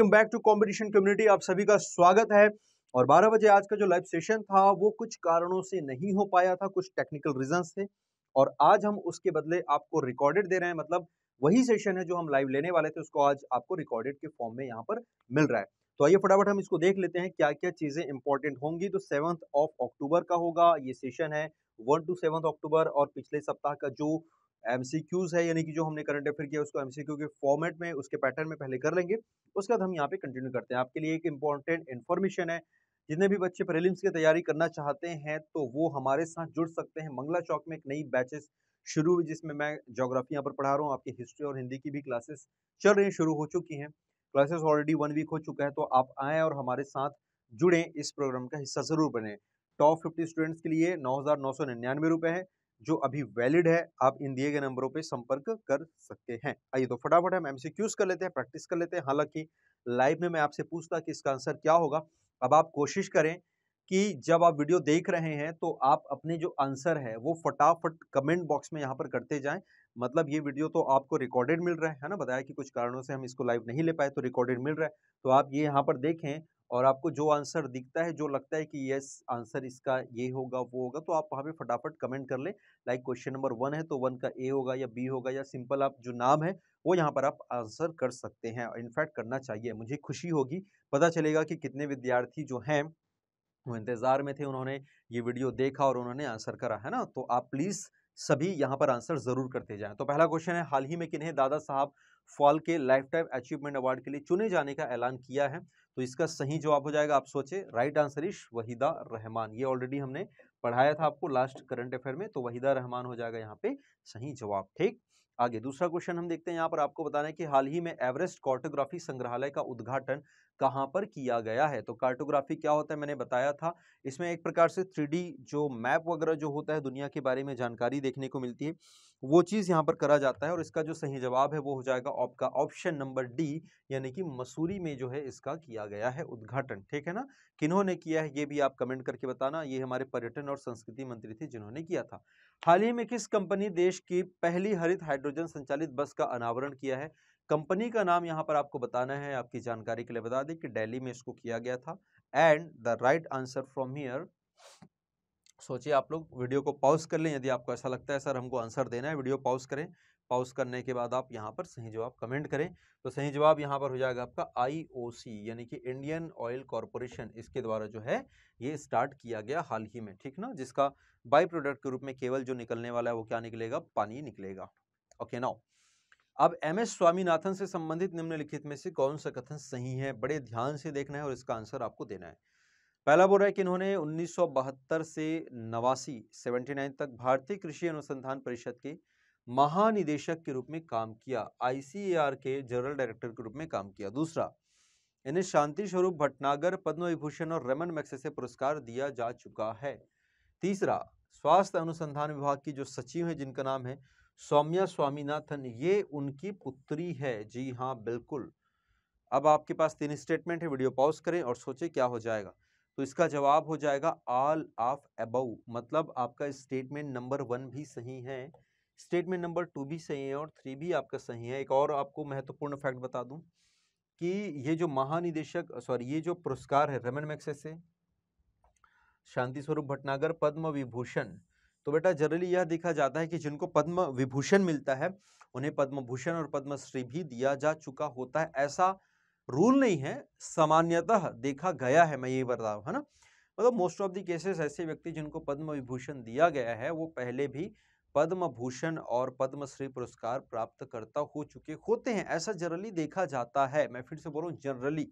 welcome back to competition community आप सभी का स्वागत है और 12 बजे आज का जो लाइव सेशन था वो कुछ कारणों से नहीं हो पाया था कुछ टेक्निकल रीजन थे और आज हम उसके बदले आपको रिकॉर्डेड दे रहे हैं मतलब वही सेशन है जो हम लाइव लेने वाले थे उसको आज आपको रिकॉर्डेड के फॉर्म में यहाँ पर मिल रहा है तो आइए फटाफट हम इसको देख लेते हैं क्या क्या चीज़ें इंपॉर्टेंट होंगी तो सेवंथ ऑफ अक्टूबर का होगा ये सेशन है वन टू सेवंथ अक्टूबर और पिछले सप्ताह का जो एम है यानी कि जो हमने करंट अफेयर किया उसको एम के फॉर्मेट में उसके पैटर्न में पहले कर लेंगे उसके बाद हम यहाँ पे कंटिन्यू करते हैं आपके लिए एक इम्पॉर्टेंट इन्फॉर्मेशन है जितने भी बच्चे प्रीलिम्स की तैयारी करना चाहते हैं तो वो हमारे साथ जुड़ सकते हैं मंगला चौक में एक नई बैचेस शुरू हुई जिसमें मैं जोग्राफी यहाँ पर पढ़ा रहा हूँ आपकी हिस्ट्री और हिंदी की भी क्लासेस चल रही शुरू हो चुकी हैं क्लासेस ऑलरेडी वन वीक हो चुका है तो आप आए और हमारे साथ जुड़ें इस प्रोग्राम का हिस्सा ज़रूर बने टॉप फिफ्टी स्टूडेंट्स के लिए नौ हज़ार नौ सौ निन्यानवे रुपये है जो अभी वैलिड है आप इन दिए गए नंबरों पे संपर्क कर सकते हैं आइए तो फटाफट हम एमसीक्यूज कर लेते हैं प्रैक्टिस कर लेते हैं हालांकि लाइव में मैं आपसे पूछता कि इसका आंसर क्या होगा अब आप कोशिश करें कि जब आप वीडियो देख रहे हैं तो आप अपने जो आंसर है वो फटाफट कमेंट बॉक्स में यहाँ पर करते जाएं मतलब ये वीडियो तो आपको रिकॉर्डेड मिल रहा है ना बताया कि कुछ कारणों से हम इसको लाइव नहीं ले पाए तो रिकॉर्डेड मिल रहा है तो आप ये यहाँ पर देखें और आपको जो आंसर दिखता है जो लगता है कि यस आंसर इसका ये होगा वो होगा तो आप वहाँ पे फटाफट कमेंट कर ले लाइक क्वेश्चन नंबर वन है तो वन का ए होगा या बी होगा या सिंपल आप जो नाम है वो यहाँ पर आप आंसर कर सकते हैं और इनफैक्ट करना चाहिए मुझे खुशी होगी पता चलेगा कि कितने विद्यार्थी जो हैं वो इंतज़ार में थे उन्होंने ये वीडियो देखा और उन्होंने आंसर करा है ना तो आप प्लीज़ सभी यहाँ पर आंसर ज़रूर करते जाएं तो पहला क्वेश्चन है हाल ही में किन्हें दादा साहब फॉल के लाइफ टाइम अचीवमेंट अवार्ड के लिए चुने जाने का ऐलान किया है तो इसका सही जवाब हो जाएगा आप सोचे right answer is Waheeda Rehman ये ऑलरेडी हमने पढ़ाया था आपको लास्ट करंट अफेयर में तो वहीदा रहमान हो जाएगा यहाँ पे सही जवाब ठीक आगे दूसरा क्वेश्चन हम देखते हैं यहाँ पर आपको बताना है कि हाल ही में एवरेस्ट कॉर्टोग्राफी संग्रहालय का उद्घाटन कहाँ पर किया गया है तो कार्टोग्राफी क्या होता है मैंने बताया था इसमें एक प्रकार से थ्री जो मैप वगैरह जो होता है दुनिया के बारे में जानकारी देखने को मिलती है वो चीज़ यहाँ पर करा जाता है और इसका जो सही जवाब है वो हो जाएगा आपका ऑप्शन नंबर डी यानी कि मसूरी में जो है इसका किया गया है उद्घाटन ठीक है ना किन्होंने किया है ये भी आप कमेंट करके बताना ये हमारे पर्यटन और संस्कृति मंत्री थे जिन्होंने किया था हाल ही में किस कंपनी देश की पहली हरित हाइड्रोजन संचालित बस का अनावरण किया है कंपनी का नाम यहाँ पर आपको बताना है आपकी जानकारी के लिए बता दें कि दिल्ली में इसको किया गया था and the right answer from here सोचिए आप लोग वीडियो को पॉज कर लें यदि आपको ऐसा लगता है सर हमको आंसर देना है वीडियो पॉज करें पॉज करने के बाद आप यहाँ पर सही जवाब कमेंट करें तो सही जवाब यहाँ पर हो जाएगा आपका आई यानी कि इंडियन ऑयल कॉरपोरेशन इसके द्वारा जो है ये स्टार्ट किया गया हाल ही में ठीक ना जिसका बाई प्रोडक्ट के रूप में केवल जो निकलने वाला है वो क्या निकलेगा पानी निकलेगा ओके नाउ अब एम एस स्वामीनाथन से संबंधित निम्नलिखित में से कौन सा कथन सही है बड़े ध्यान से देखना है और इसका आंसर आपको देना है पहला बोल रहा है कि इन्होंने 1972 से नवासी 79 तक भारतीय कृषि अनुसंधान परिषद के महानिदेशक के रूप में काम किया आईसीएआर के जनरल डायरेक्टर के रूप में काम किया दूसरा इन्हें शांति स्वरूप भटनागर पद्म विभूषण और रमन मैक्से से पुरस्कार दिया जा चुका है तीसरा स्वास्थ्य अनुसंधान विभाग की जो सचिव है जिनका नाम है सौम्या स्वामीनाथन ये उनकी पुत्री है जी हाँ बिल्कुल अब आपके पास तीन स्टेटमेंट है वीडियो पॉज करें और सोचें क्या हो जाएगा तो इसका जवाब हो जाएगा ऑल ऑफ एबव मतलब आपका स्टेटमेंट नंबर वन भी सही है स्टेटमेंट नंबर टू भी सही है और थ्री भी आपका सही है एक और आपको महत्वपूर्ण फैक्ट बता दूं कि ये जो महानिदेशक सॉरी ये जो पुरस्कार है रमन मैक्से शांति स्वरूप भटनागर पद्म विभूषण तो बेटा जनरली यह देखा जाता है कि जिनको पद्म विभूषण मिलता है उन्हें पद्म भूषण और पद्मश्री भी दिया जा चुका होता है ऐसा रूल नहीं है सामान्यतः देखा गया है मैं यही बता रहा है ना मतलब मोस्ट ऑफ द केसेस ऐसे व्यक्ति जिनको पद्म विभूषण दिया गया है वो पहले भी पद्म भूषण और पद्मश्री पुरस्कार प्राप्त करता हो चुके होते हैं ऐसा जनरली देखा जाता है मैं फिर से हूँ जनरली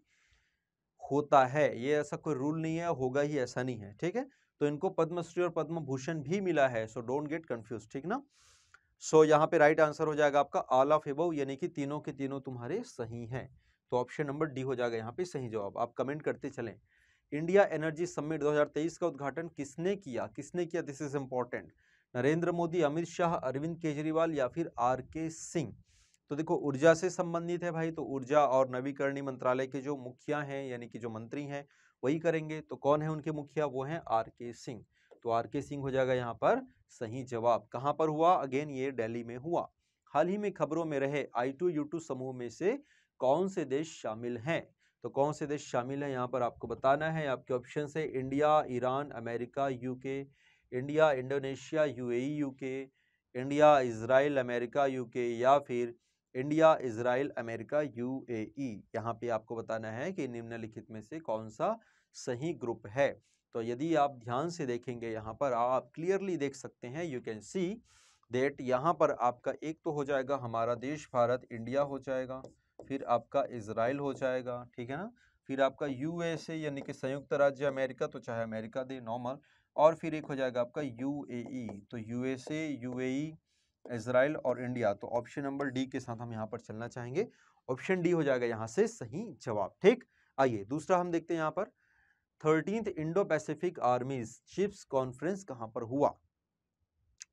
होता है ये ऐसा कोई रूल नहीं है होगा ही ऐसा नहीं है ठीक है तो इनको पद्मश्री और पद्म भूषण भी मिला है सो डोंट गेट कंफ्यूज ठीक ना सो so, यहाँ पे राइट right आंसर हो जाएगा आपका आल ऑफ एबव यानी कि तीनों के तीनों तुम्हारे सही हैं तो ऑप्शन नंबर डी हो जाएगा यहाँ पे सही जवाब आप कमेंट करते चलें इंडिया एनर्जी समिट 2023 का उद्घाटन किसने किया किसने किया this is important Narendra Modi Amit Shah Arvind Kejriwal या फिर आर के सिंह तो देखो ऊर्जा से संबंधित है भाई तो ऊर्जा और नवीकरणीय मंत्रालय के जो मुखिया हैं यानी कि जो मंत्री हैं वही करेंगे तो कौन है उनके मुखिया वो हैं आर के सिंह तो आर के सिंह हो जाएगा यहाँ पर सही जवाब कहाँ पर हुआ अगेन ये दिल्ली में हुआ हाल ही में खबरों में रहे आई टू यू टू समूह में से कौन से देश शामिल हैं तो कौन से देश शामिल हैं यहाँ पर आपको बताना है आपके ऑप्शन है इंडिया ईरान अमेरिका के India Indonesia U K e, India Israel America के या फिर India Israel America U A यहाँ पे आपको बताना है कि निम्नलिखित में से कौन सा सही ग्रुप है तो यदि आप ध्यान से देखेंगे यहाँ पर आप क्लियरली देख सकते हैं यू कैन सी देट यहाँ पर आपका एक तो हो जाएगा हमारा देश भारत इंडिया हो जाएगा फिर आपका इसराइल हो जाएगा ठीक है ना फिर आपका यूएसए यानी कि संयुक्त राज्य अमेरिका तो चाहे अमेरिका दे नॉर्मल और फिर एक हो जाएगा आपका यूएई तो यूएसए यूएई इसराइल और इंडिया तो ऑप्शन नंबर डी के साथ हम यहाँ पर चलना चाहेंगे ऑप्शन डी हो जाएगा यहाँ से सही जवाब ठीक आइए दूसरा हम देखते हैं यहाँ पर thirteenth Indo Pacific armies chiefs conference कहाँ पर हुआ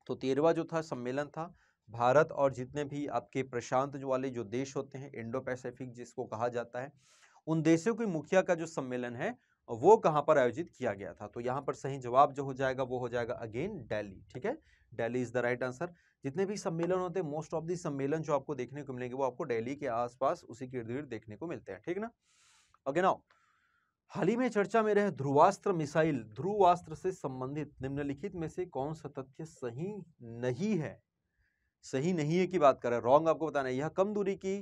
तो तेरवा जो था सम्मेलन था भारत और जितने भी आपके प्रशांत जो वाले जो देश होते हैं इंडो पैसिफिक जिसको कहा जाता है उन देशों के मुखिया का जो सम्मेलन है वो कहाँ पर आयोजित किया गया था तो यहाँ पर सही जवाब जो हो जाएगा वो हो जाएगा अगेन डेली ठीक है Delhi is the right answer जितने भी सम्मेलन होते हैं मोस्ट ऑफ दी सम्मेलन जो आपको देखने को मिलेंगे वो आपको डेली के आसपास उसी के इर्द देखने को मिलते हैं ठीक ना अगे नाउ हाल ही में चर्चा में रहे ध्रुवास्त्र मिसाइल ध्रुवास्त्र से संबंधित निम्नलिखित में से कौन सा तथ्य सही नहीं है सही नहीं है की बात करें रॉन्ग आपको बताना है यह कम दूरी की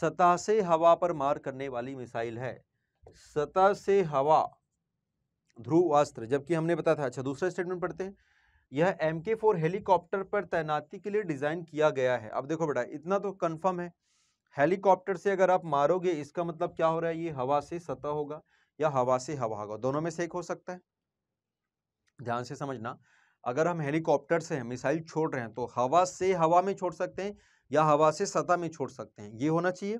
सतह से हवा पर मार करने वाली मिसाइल है सतह से हवा ध्रुव अस्त्र जबकि हमने बताया था अच्छा दूसरा स्टेटमेंट पढ़ते हैं यह एम के फोर हेलीकॉप्टर पर तैनाती के लिए डिज़ाइन किया गया है अब देखो बेटा इतना तो कन्फर्म है हेलीकॉप्टर से अगर आप मारोगे इसका मतलब क्या हो रहा है ये हवा से सतह होगा या हवा से हवा होगा दोनों में से एक हो सकता है ध्यान से समझना अगर हम हेलीकॉप्टर से मिसाइल छोड़ रहे हैं तो हवा से हवा में छोड़ सकते हैं या हवा से सतह में छोड़ सकते हैं ये होना चाहिए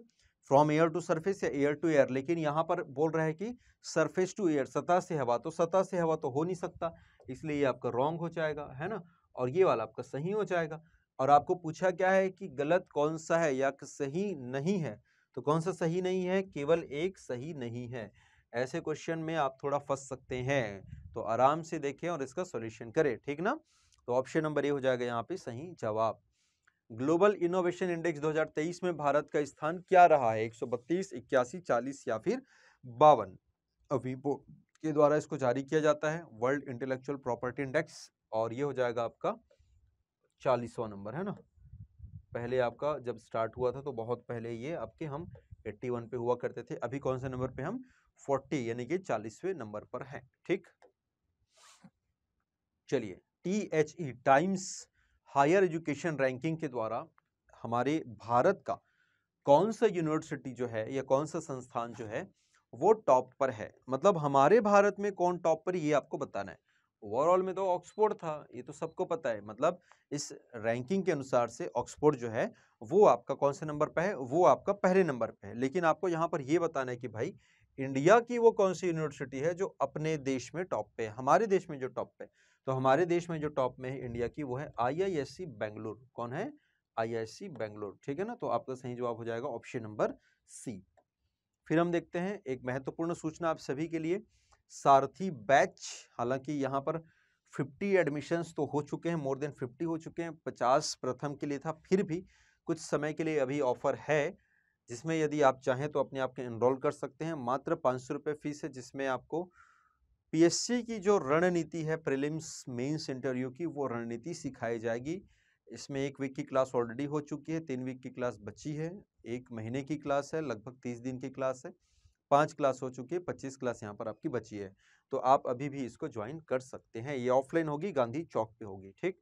फ्रॉम एयर टू सरफेस या एयर टू एयर लेकिन यहाँ पर बोल रहा है कि सरफेस टू एयर सतह से हवा तो सतह से हवा तो हो नहीं सकता इसलिए ये आपका रॉन्ग हो जाएगा है ना और ये वाला आपका सही हो जाएगा और आपको पूछा क्या है कि गलत कौन सा है या सही नहीं है तो कौन सा सही नहीं है केवल एक सही नहीं है ऐसे क्वेश्चन में आप थोड़ा फंस सकते हैं तो आराम से देखें और इसका सॉल्यूशन करें ठीक ना तो ऑप्शन नंबर ए हो जाएगा यहाँ पे सही जवाब ग्लोबल इनोवेशन इंडेक्स 2023 में भारत का स्थान क्या रहा है 132, 81, 40 या फिर बावन अवीबो के द्वारा इसको जारी किया जाता है वर्ल्ड इंटेलेक्चुअल प्रॉपर्टी इंडेक्स और ये हो जाएगा आपका चालीसवा नंबर है ना पहले आपका जब स्टार्ट हुआ था तो बहुत पहले ये आपके हम 81 पे हुआ करते थे अभी कौन से नंबर पे हम 40 यानी कि चालीसवें नंबर पर हैं ठीक चलिए T H E Times Higher Education ranking के द्वारा हमारे भारत का कौन सा यूनिवर्सिटी जो है या कौन सा संस्थान जो है वो टॉप पर है मतलब हमारे भारत में कौन टॉप पर ये आपको बताना है ओवरऑल में तो ऑक्सफोर्ड था ये तो सबको पता है मतलब इस रैंकिंग के अनुसार से ऑक्सफोर्ड जो है वो आपका कौन से नंबर पर है वो आपका पहले नंबर पर है लेकिन आपको यहाँ पर ये बताना है कि भाई इंडिया की वो कौन सी यूनिवर्सिटी है जो अपने देश में टॉप पे है हमारे देश में जो टॉप पे तो हमारे देश में जो टॉप में है इंडिया की वो है आई बेंगलोर कौन है आई बेंगलोर ठीक है ना तो आपका सही जवाब हो जाएगा ऑप्शन नंबर सी फिर हम देखते हैं एक महत्वपूर्ण सूचना आप सभी के लिए सारथी बैच हालांकि यहाँ पर 50 एडमिशन्स तो हो चुके हैं मोर देन 50 हो चुके हैं 50 प्रथम के लिए था फिर भी कुछ समय के लिए अभी ऑफर है जिसमें यदि आप चाहें तो अपने आप के इनरोल कर सकते हैं मात्र पाँच सौ रुपये फीस है जिसमें आपको पीएससी की जो रणनीति है प्रीलिम्स मेंस इंटरव्यू की वो रणनीति सिखाई जाएगी इसमें एक वीक की क्लास ऑलरेडी हो चुकी है तीन वीक की क्लास बची है एक महीने की क्लास है लगभग तीस दिन की क्लास है पांच क्लास हो चुकी है पच्चीस क्लास यहाँ पर आपकी बची है तो आप अभी भी इसको ज्वाइन कर सकते हैं ये ऑफलाइन होगी गांधी चौक पे होगी ठीक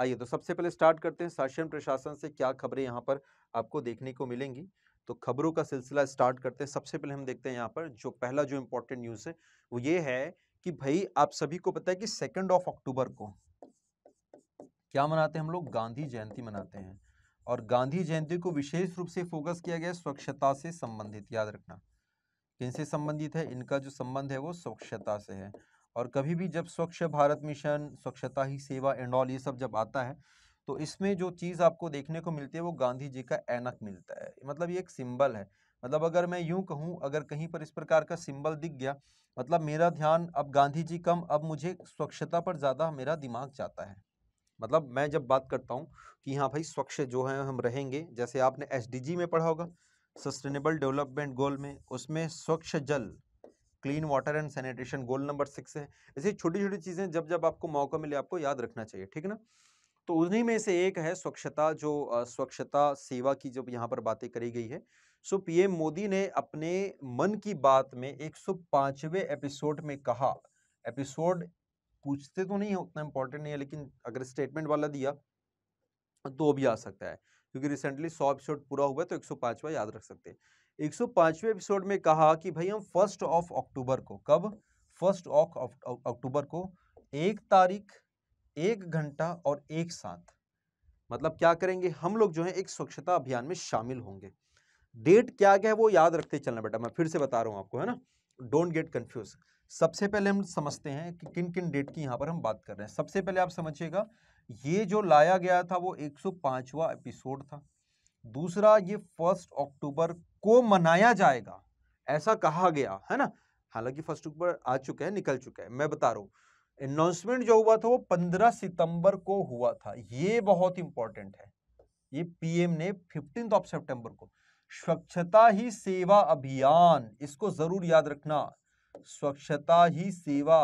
आइए तो सबसे पहले स्टार्ट करते हैं शासन प्रशासन से क्या खबरें यहाँ पर आपको देखने को मिलेंगी तो खबरों का सिलसिला स्टार्ट करते हैं सबसे पहले हम देखते हैं यहाँ पर जो पहला जो इम्पोर्टेंट न्यूज़ है वो ये है कि भाई आप सभी को पता है कि सेकेंड ऑफ अक्टूबर को क्या मनाते हैं हम लोग गांधी जयंती मनाते हैं और गांधी जयंती को विशेष रूप से फोकस किया गया स्वच्छता से संबंधित याद रखना किन से संबंधित है इनका जो संबंध है वो स्वच्छता से है और कभी भी जब स्वच्छ भारत मिशन स्वच्छता ही सेवा एंड ऑल ये सब जब आता है तो इसमें जो चीज़ आपको देखने को मिलती है वो गांधी जी का एनक मिलता है मतलब ये एक सिंबल है मतलब अगर मैं यूं कहूं अगर कहीं पर इस प्रकार का सिंबल दिख गया मतलब मेरा ध्यान अब गांधी जी कम अब मुझे स्वच्छता पर ज़्यादा मेरा दिमाग जाता है मतलब मैं जब बात करता हूँ कि हाँ भाई स्वच्छ जो है हम रहेंगे जैसे आपने एस में पढ़ा होगा सस्टेनेबल डेवलपमेंट गोल में उसमें स्वच्छ जल clean water and sanitation goal number six है ऐसी छोटी छोटी चीज़ें जब जब आपको मौका मिले आपको याद रखना चाहिए ठीक ना तो उन्हीं में से एक है स्वच्छता जो स्वच्छता सेवा की जब यहाँ पर बातें करी गई है सो पीएम मोदी ने अपने मन की बात में 105वें एपिसोड में कहा एपिसोड पूछते तो नहीं है उतना इम्पोर्टेंट नहीं है लेकिन अगर स्टेटमेंट वाला दिया तो भी आ सकता है क्योंकि रिसेंटली सौ एपिसोड पूरा हुआ है तो 105वां याद रख सकते हैं 105वें एपिसोड में कहा कि भाई हम फर्स्ट ऑफ अक्टूबर को कब फर्स्ट ऑफ अक्टूबर को एक तारीख एक घंटा और एक साथ मतलब क्या करेंगे हम लोग जो है एक स्वच्छता अभियान में शामिल होंगे डेट क्या क्या है वो याद रखते चलना बेटा मैं फिर से बता रहा हूँ आपको है ना डोंट गेट कन्फ्यूज सबसे पहले हम समझते हैं कि किन किन डेट की यहाँ पर हम बात कर रहे हैं सबसे पहले आप समझिएगा ये जो लाया गया था वो एक एपिसोड था दूसरा ये फर्स्ट अक्टूबर को मनाया जाएगा ऐसा कहा गया है ना हालांकि फर्स्ट अक्टूबर आ चुका है निकल चुका है मैं बता रहा हूँ अनाउंसमेंट जो हुआ था वो 15 सितंबर को हुआ था ये बहुत इंपॉर्टेंट है ये पीएम ने फिफ्टींथ ऑफ सितंबर को स्वच्छता ही सेवा अभियान इसको जरूर याद रखना स्वच्छता ही सेवा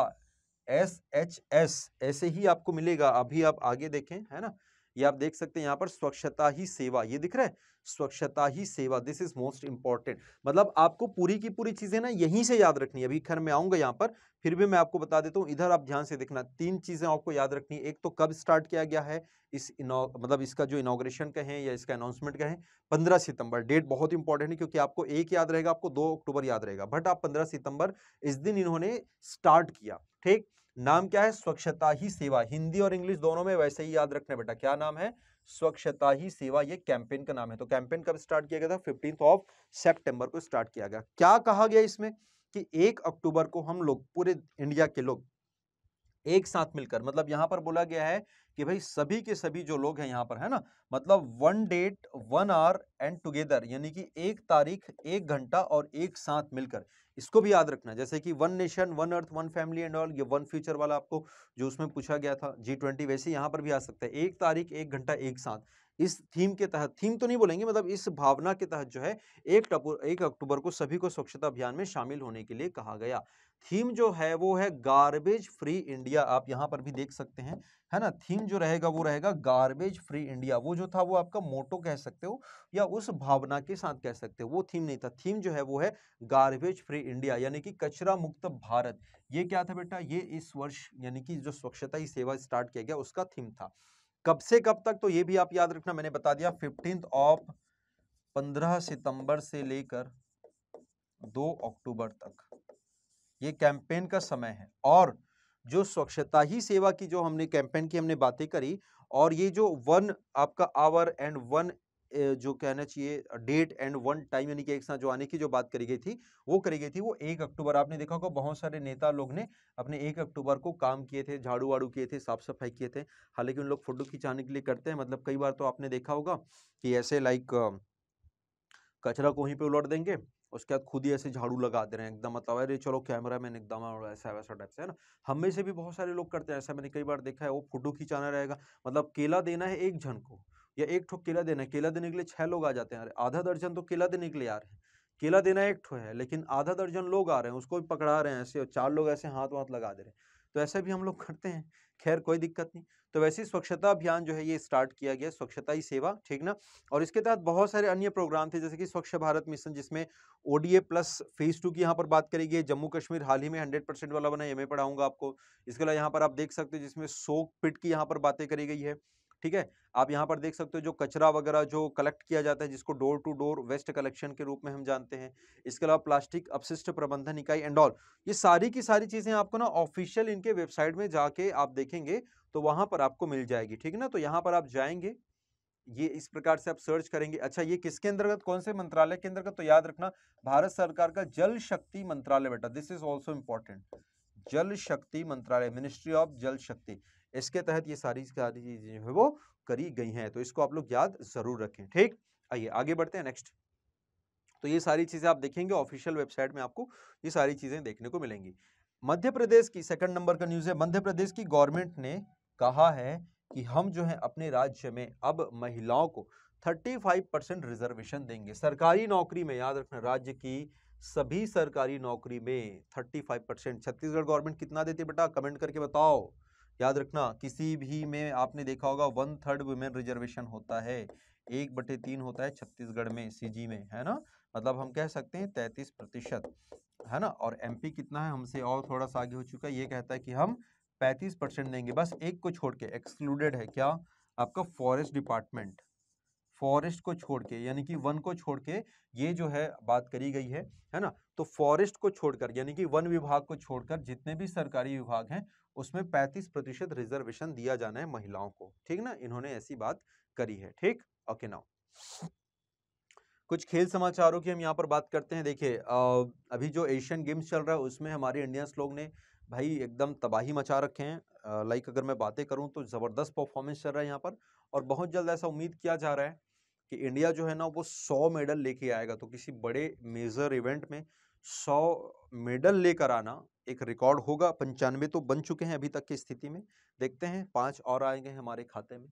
एस एच एस ऐसे ही आपको मिलेगा अभी आप आगे देखें है ना ये आप देख सकते हैं यहाँ पर स्वच्छता ही सेवा ये दिख रहा है स्वच्छता ही सेवा दिस इज मोस्ट इंपॉर्टेंट मतलब आपको पूरी की पूरी चीजें ना यहीं से याद रखनी है अभी खैर मैं आऊंगा यहाँ पर फिर भी मैं आपको बता देता हूँ इधर आप ध्यान से देखना तीन चीजें आपको याद रखनी एक तो कब स्टार्ट किया गया है इस मतलब इसका जो इनाग्रेशन का है या इसका अनाउंसमेंट का है पंद्रह सितंबर डेट बहुत इंपॉर्टेंट है क्योंकि आपको एक याद रहेगा आपको दो अक्टूबर याद रहेगा बट आप पंद्रह सितंबर इस दिन इन्होंने स्टार्ट किया ठीक नाम क्या है स्वच्छता ही सेवा हिंदी और इंग्लिश दोनों में वैसे ही याद रखना बेटा क्या नाम है स्वच्छता ही सेवा ये कैंपेन का नाम है तो कैंपेन कब स्टार्ट किया गया था फिफ्टीन ऑफ सेप्टेम्बर को स्टार्ट किया गया क्या कहा गया इसमें कि एक अक्टूबर को हम लोग पूरे इंडिया के लोग एक साथ मिलकर मतलब यहाँ पर बोला गया है कि भाई सभी के सभी जो लोग हैं यहाँ पर है ना मतलब one date one hour and together यानी कि एक तारीख एक घंटा और एक साथ मिलकर इसको भी याद रखना जैसे कि one nation one earth one family and all ये वन फ्यूचर वाला आपको जो उसमें पूछा गया था जी ट्वेंटी वैसे यहाँ पर भी आ सकता है एक तारीख एक घंटा एक साथ इस थीम के तहत थीम तो नहीं बोलेंगे मतलब इस भावना के तहत जो है एक एक अक्टूबर को सभी को स्वच्छता अभियान में शामिल होने के लिए कहा गया थीम जो है वो है गार्बेज फ्री इंडिया आप यहाँ पर भी देख सकते हैं है ना थीम जो रहेगा वो रहेगा गार्बेज फ्री इंडिया वो जो था वो आपका मोटो कह सकते हो या उस भावना के साथ कह सकते हो वो थीम नहीं था थीम जो है वो है गार्बेज फ्री इंडिया यानी कि कचरा मुक्त भारत ये क्या था बेटा ये इस वर्ष यानी कि जो स्वच्छता ही सेवा स्टार्ट किया गया उसका थीम था कब से कब तक तो ये भी आप याद रखना मैंने बता दिया फिफ्टींथ ऑफ पंद्रह सितंबर से लेकर दो अक्टूबर तक ये कैंपेन का समय है और जो स्वच्छता ही सेवा की जो हमने कैंपेन की हमने बातें करी और ये जो वन आपका आवर एंड वन जो कहना चाहिए डेट एंड वन टाइम यानी कि एक साथ जो आने की जो बात करी गई थी वो करी गई थी वो एक अक्टूबर आपने देखा होगा बहुत सारे नेता लोग ने अपने एक अक्टूबर को काम किए थे झाड़ू वाड़ू किए थे साफ सफाई किए थे हालांकि उन लोग फोटो खिंचाने के लिए करते हैं मतलब कई बार तो आपने देखा होगा कि ऐसे लाइक कचरा को वहीं पर उलट देंगे उसके बाद खुद ही ऐसे झाड़ू लगा दे रहे हैं एकदम मतलब अरे चलो कैमरा मैन एकदम ऐसा वैसा टाइप से है ना हम में से भी बहुत सारे लोग करते हैं ऐसा मैंने कई बार देखा है वो फोटो खिंचाना रहेगा मतलब केला देना है एक जन को या एक ठो केला देना है केला देने के लिए छः लोग आ जाते हैं अरे आधा दर्जन तो केला देने के लिए आ रहे हैं केला देना एक ठो है लेकिन आधा दर्जन लोग आ रहे हैं उसको भी पकड़ा रहे हैं ऐसे और चार लोग ऐसे हाथ वाथ लगा दे रहे हैं तो ऐसे भी हम लोग करते हैं खैर कोई दिक्कत नहीं तो वैसे स्वच्छता अभियान जो है ये स्टार्ट किया गया स्वच्छता ही सेवा ठीक ना और इसके तहत बहुत सारे अन्य प्रोग्राम थे जैसे कि स्वच्छ भारत मिशन जिसमें ओ प्लस फेज टू की यहाँ पर बात करी गई जम्मू कश्मीर हाल ही में हंड्रेड वाला बना ये मैं पढ़ाऊंगा आपको इसके अलावा यहाँ पर आप देख सकते हो जिसमें सोक पिट की यहाँ पर बातें करी गई है ठीक है आप यहाँ पर देख सकते हो जो कचरा वगैरह जो कलेक्ट किया जाता है जिसको door to door waste collection के रूप में हम जानते हैं इसके अलावा प्लास्टिक अपशिष्ट प्रबंधन इकाई एंड ऑल ये सारी की सारी चीज़ें आपको ना ऑफिशियल इनके वेबसाइट में जाके आप देखेंगे तो वहाँ पर आपको मिल जाएगी ठीक है ना तो यहाँ पर आप जाएंगे ये इस प्रकार से आप सर्च करेंगे अच्छा ये किसके अंतर्गत कौन से मंत्रालय के अंतर्गत तो याद रखना भारत सरकार का जल शक्ति मंत्रालय बेटा दिस इज ऑल्सो इम्पोर्टेंट जल शक्ति मंत्रालय मिनिस्ट्री ऑफ जल शक्ति इसके तहत ये सारी सारी चीज़ें जो है वो करी गई हैं तो इसको आप लोग याद ज़रूर रखें ठीक आइए आगे बढ़ते हैं नेक्स्ट तो ये सारी चीज़ें आप देखेंगे ऑफिशियल वेबसाइट में आपको ये सारी चीज़ें देखने को मिलेंगी मध्य प्रदेश की सेकंड नंबर का न्यूज़ है मध्य प्रदेश की गवर्नमेंट ने कहा है कि हम जो है अपने राज्य में अब महिलाओं को 35 परसेंट रिजर्वेशन देंगे सरकारी नौकरी में याद रखना राज्य की सभी सरकारी नौकरी में 35 परसेंट छत्तीसगढ़ गवर्नमेंट कितना देती है बेटा कमेंट करके बताओ याद रखना किसी भी में आपने देखा होगा वन थर्ड वुमेन रिजर्वेशन होता है एक बटे तीन होता है छत्तीसगढ़ में सीजी में है ना मतलब हम कह सकते हैं तैतीस प्रतिशत है ना और एमपी कितना है हमसे और थोड़ा सा आगे हो चुका है ये कहता है कि हम पैंतीस परसेंट देंगे बस एक को छोड़ के एक्सक्लूडेड है क्या आपका फॉरेस्ट डिपार्टमेंट फॉरेस्ट को छोड़ के यानी कि वन को छोड़ के ये जो है बात करी गई है है ना तो फॉरेस्ट को छोड़कर यानी कि वन विभाग को छोड़कर जितने भी सरकारी विभाग हैं उसमें 35 प्रतिशत रिजर्वेशन दिया जाना है महिलाओं को ठीक ना इन्होंने ऐसी बात करी है ठीक ओके नाउ कुछ खेल समाचारों की हम यहाँ पर बात करते हैं देखिए अभी जो एशियन गेम्स चल रहा है उसमें हमारे इंडियंस लोग ने भाई एकदम तबाही मचा रखे हैं लाइक अगर मैं बातें करूँ तो ज़बरदस्त परफॉर्मेंस चल रहा है यहाँ पर और बहुत जल्द ऐसा उम्मीद किया जा रहा है कि इंडिया जो है ना वो सौ मेडल लेके आएगा तो किसी बड़े मेजर इवेंट में सौ मेडल लेकर आना एक रिकॉर्ड होगा पंचानवे तो बन चुके हैं अभी तक की स्थिति में देखते हैं पांच और आएंगे हमारे खाते में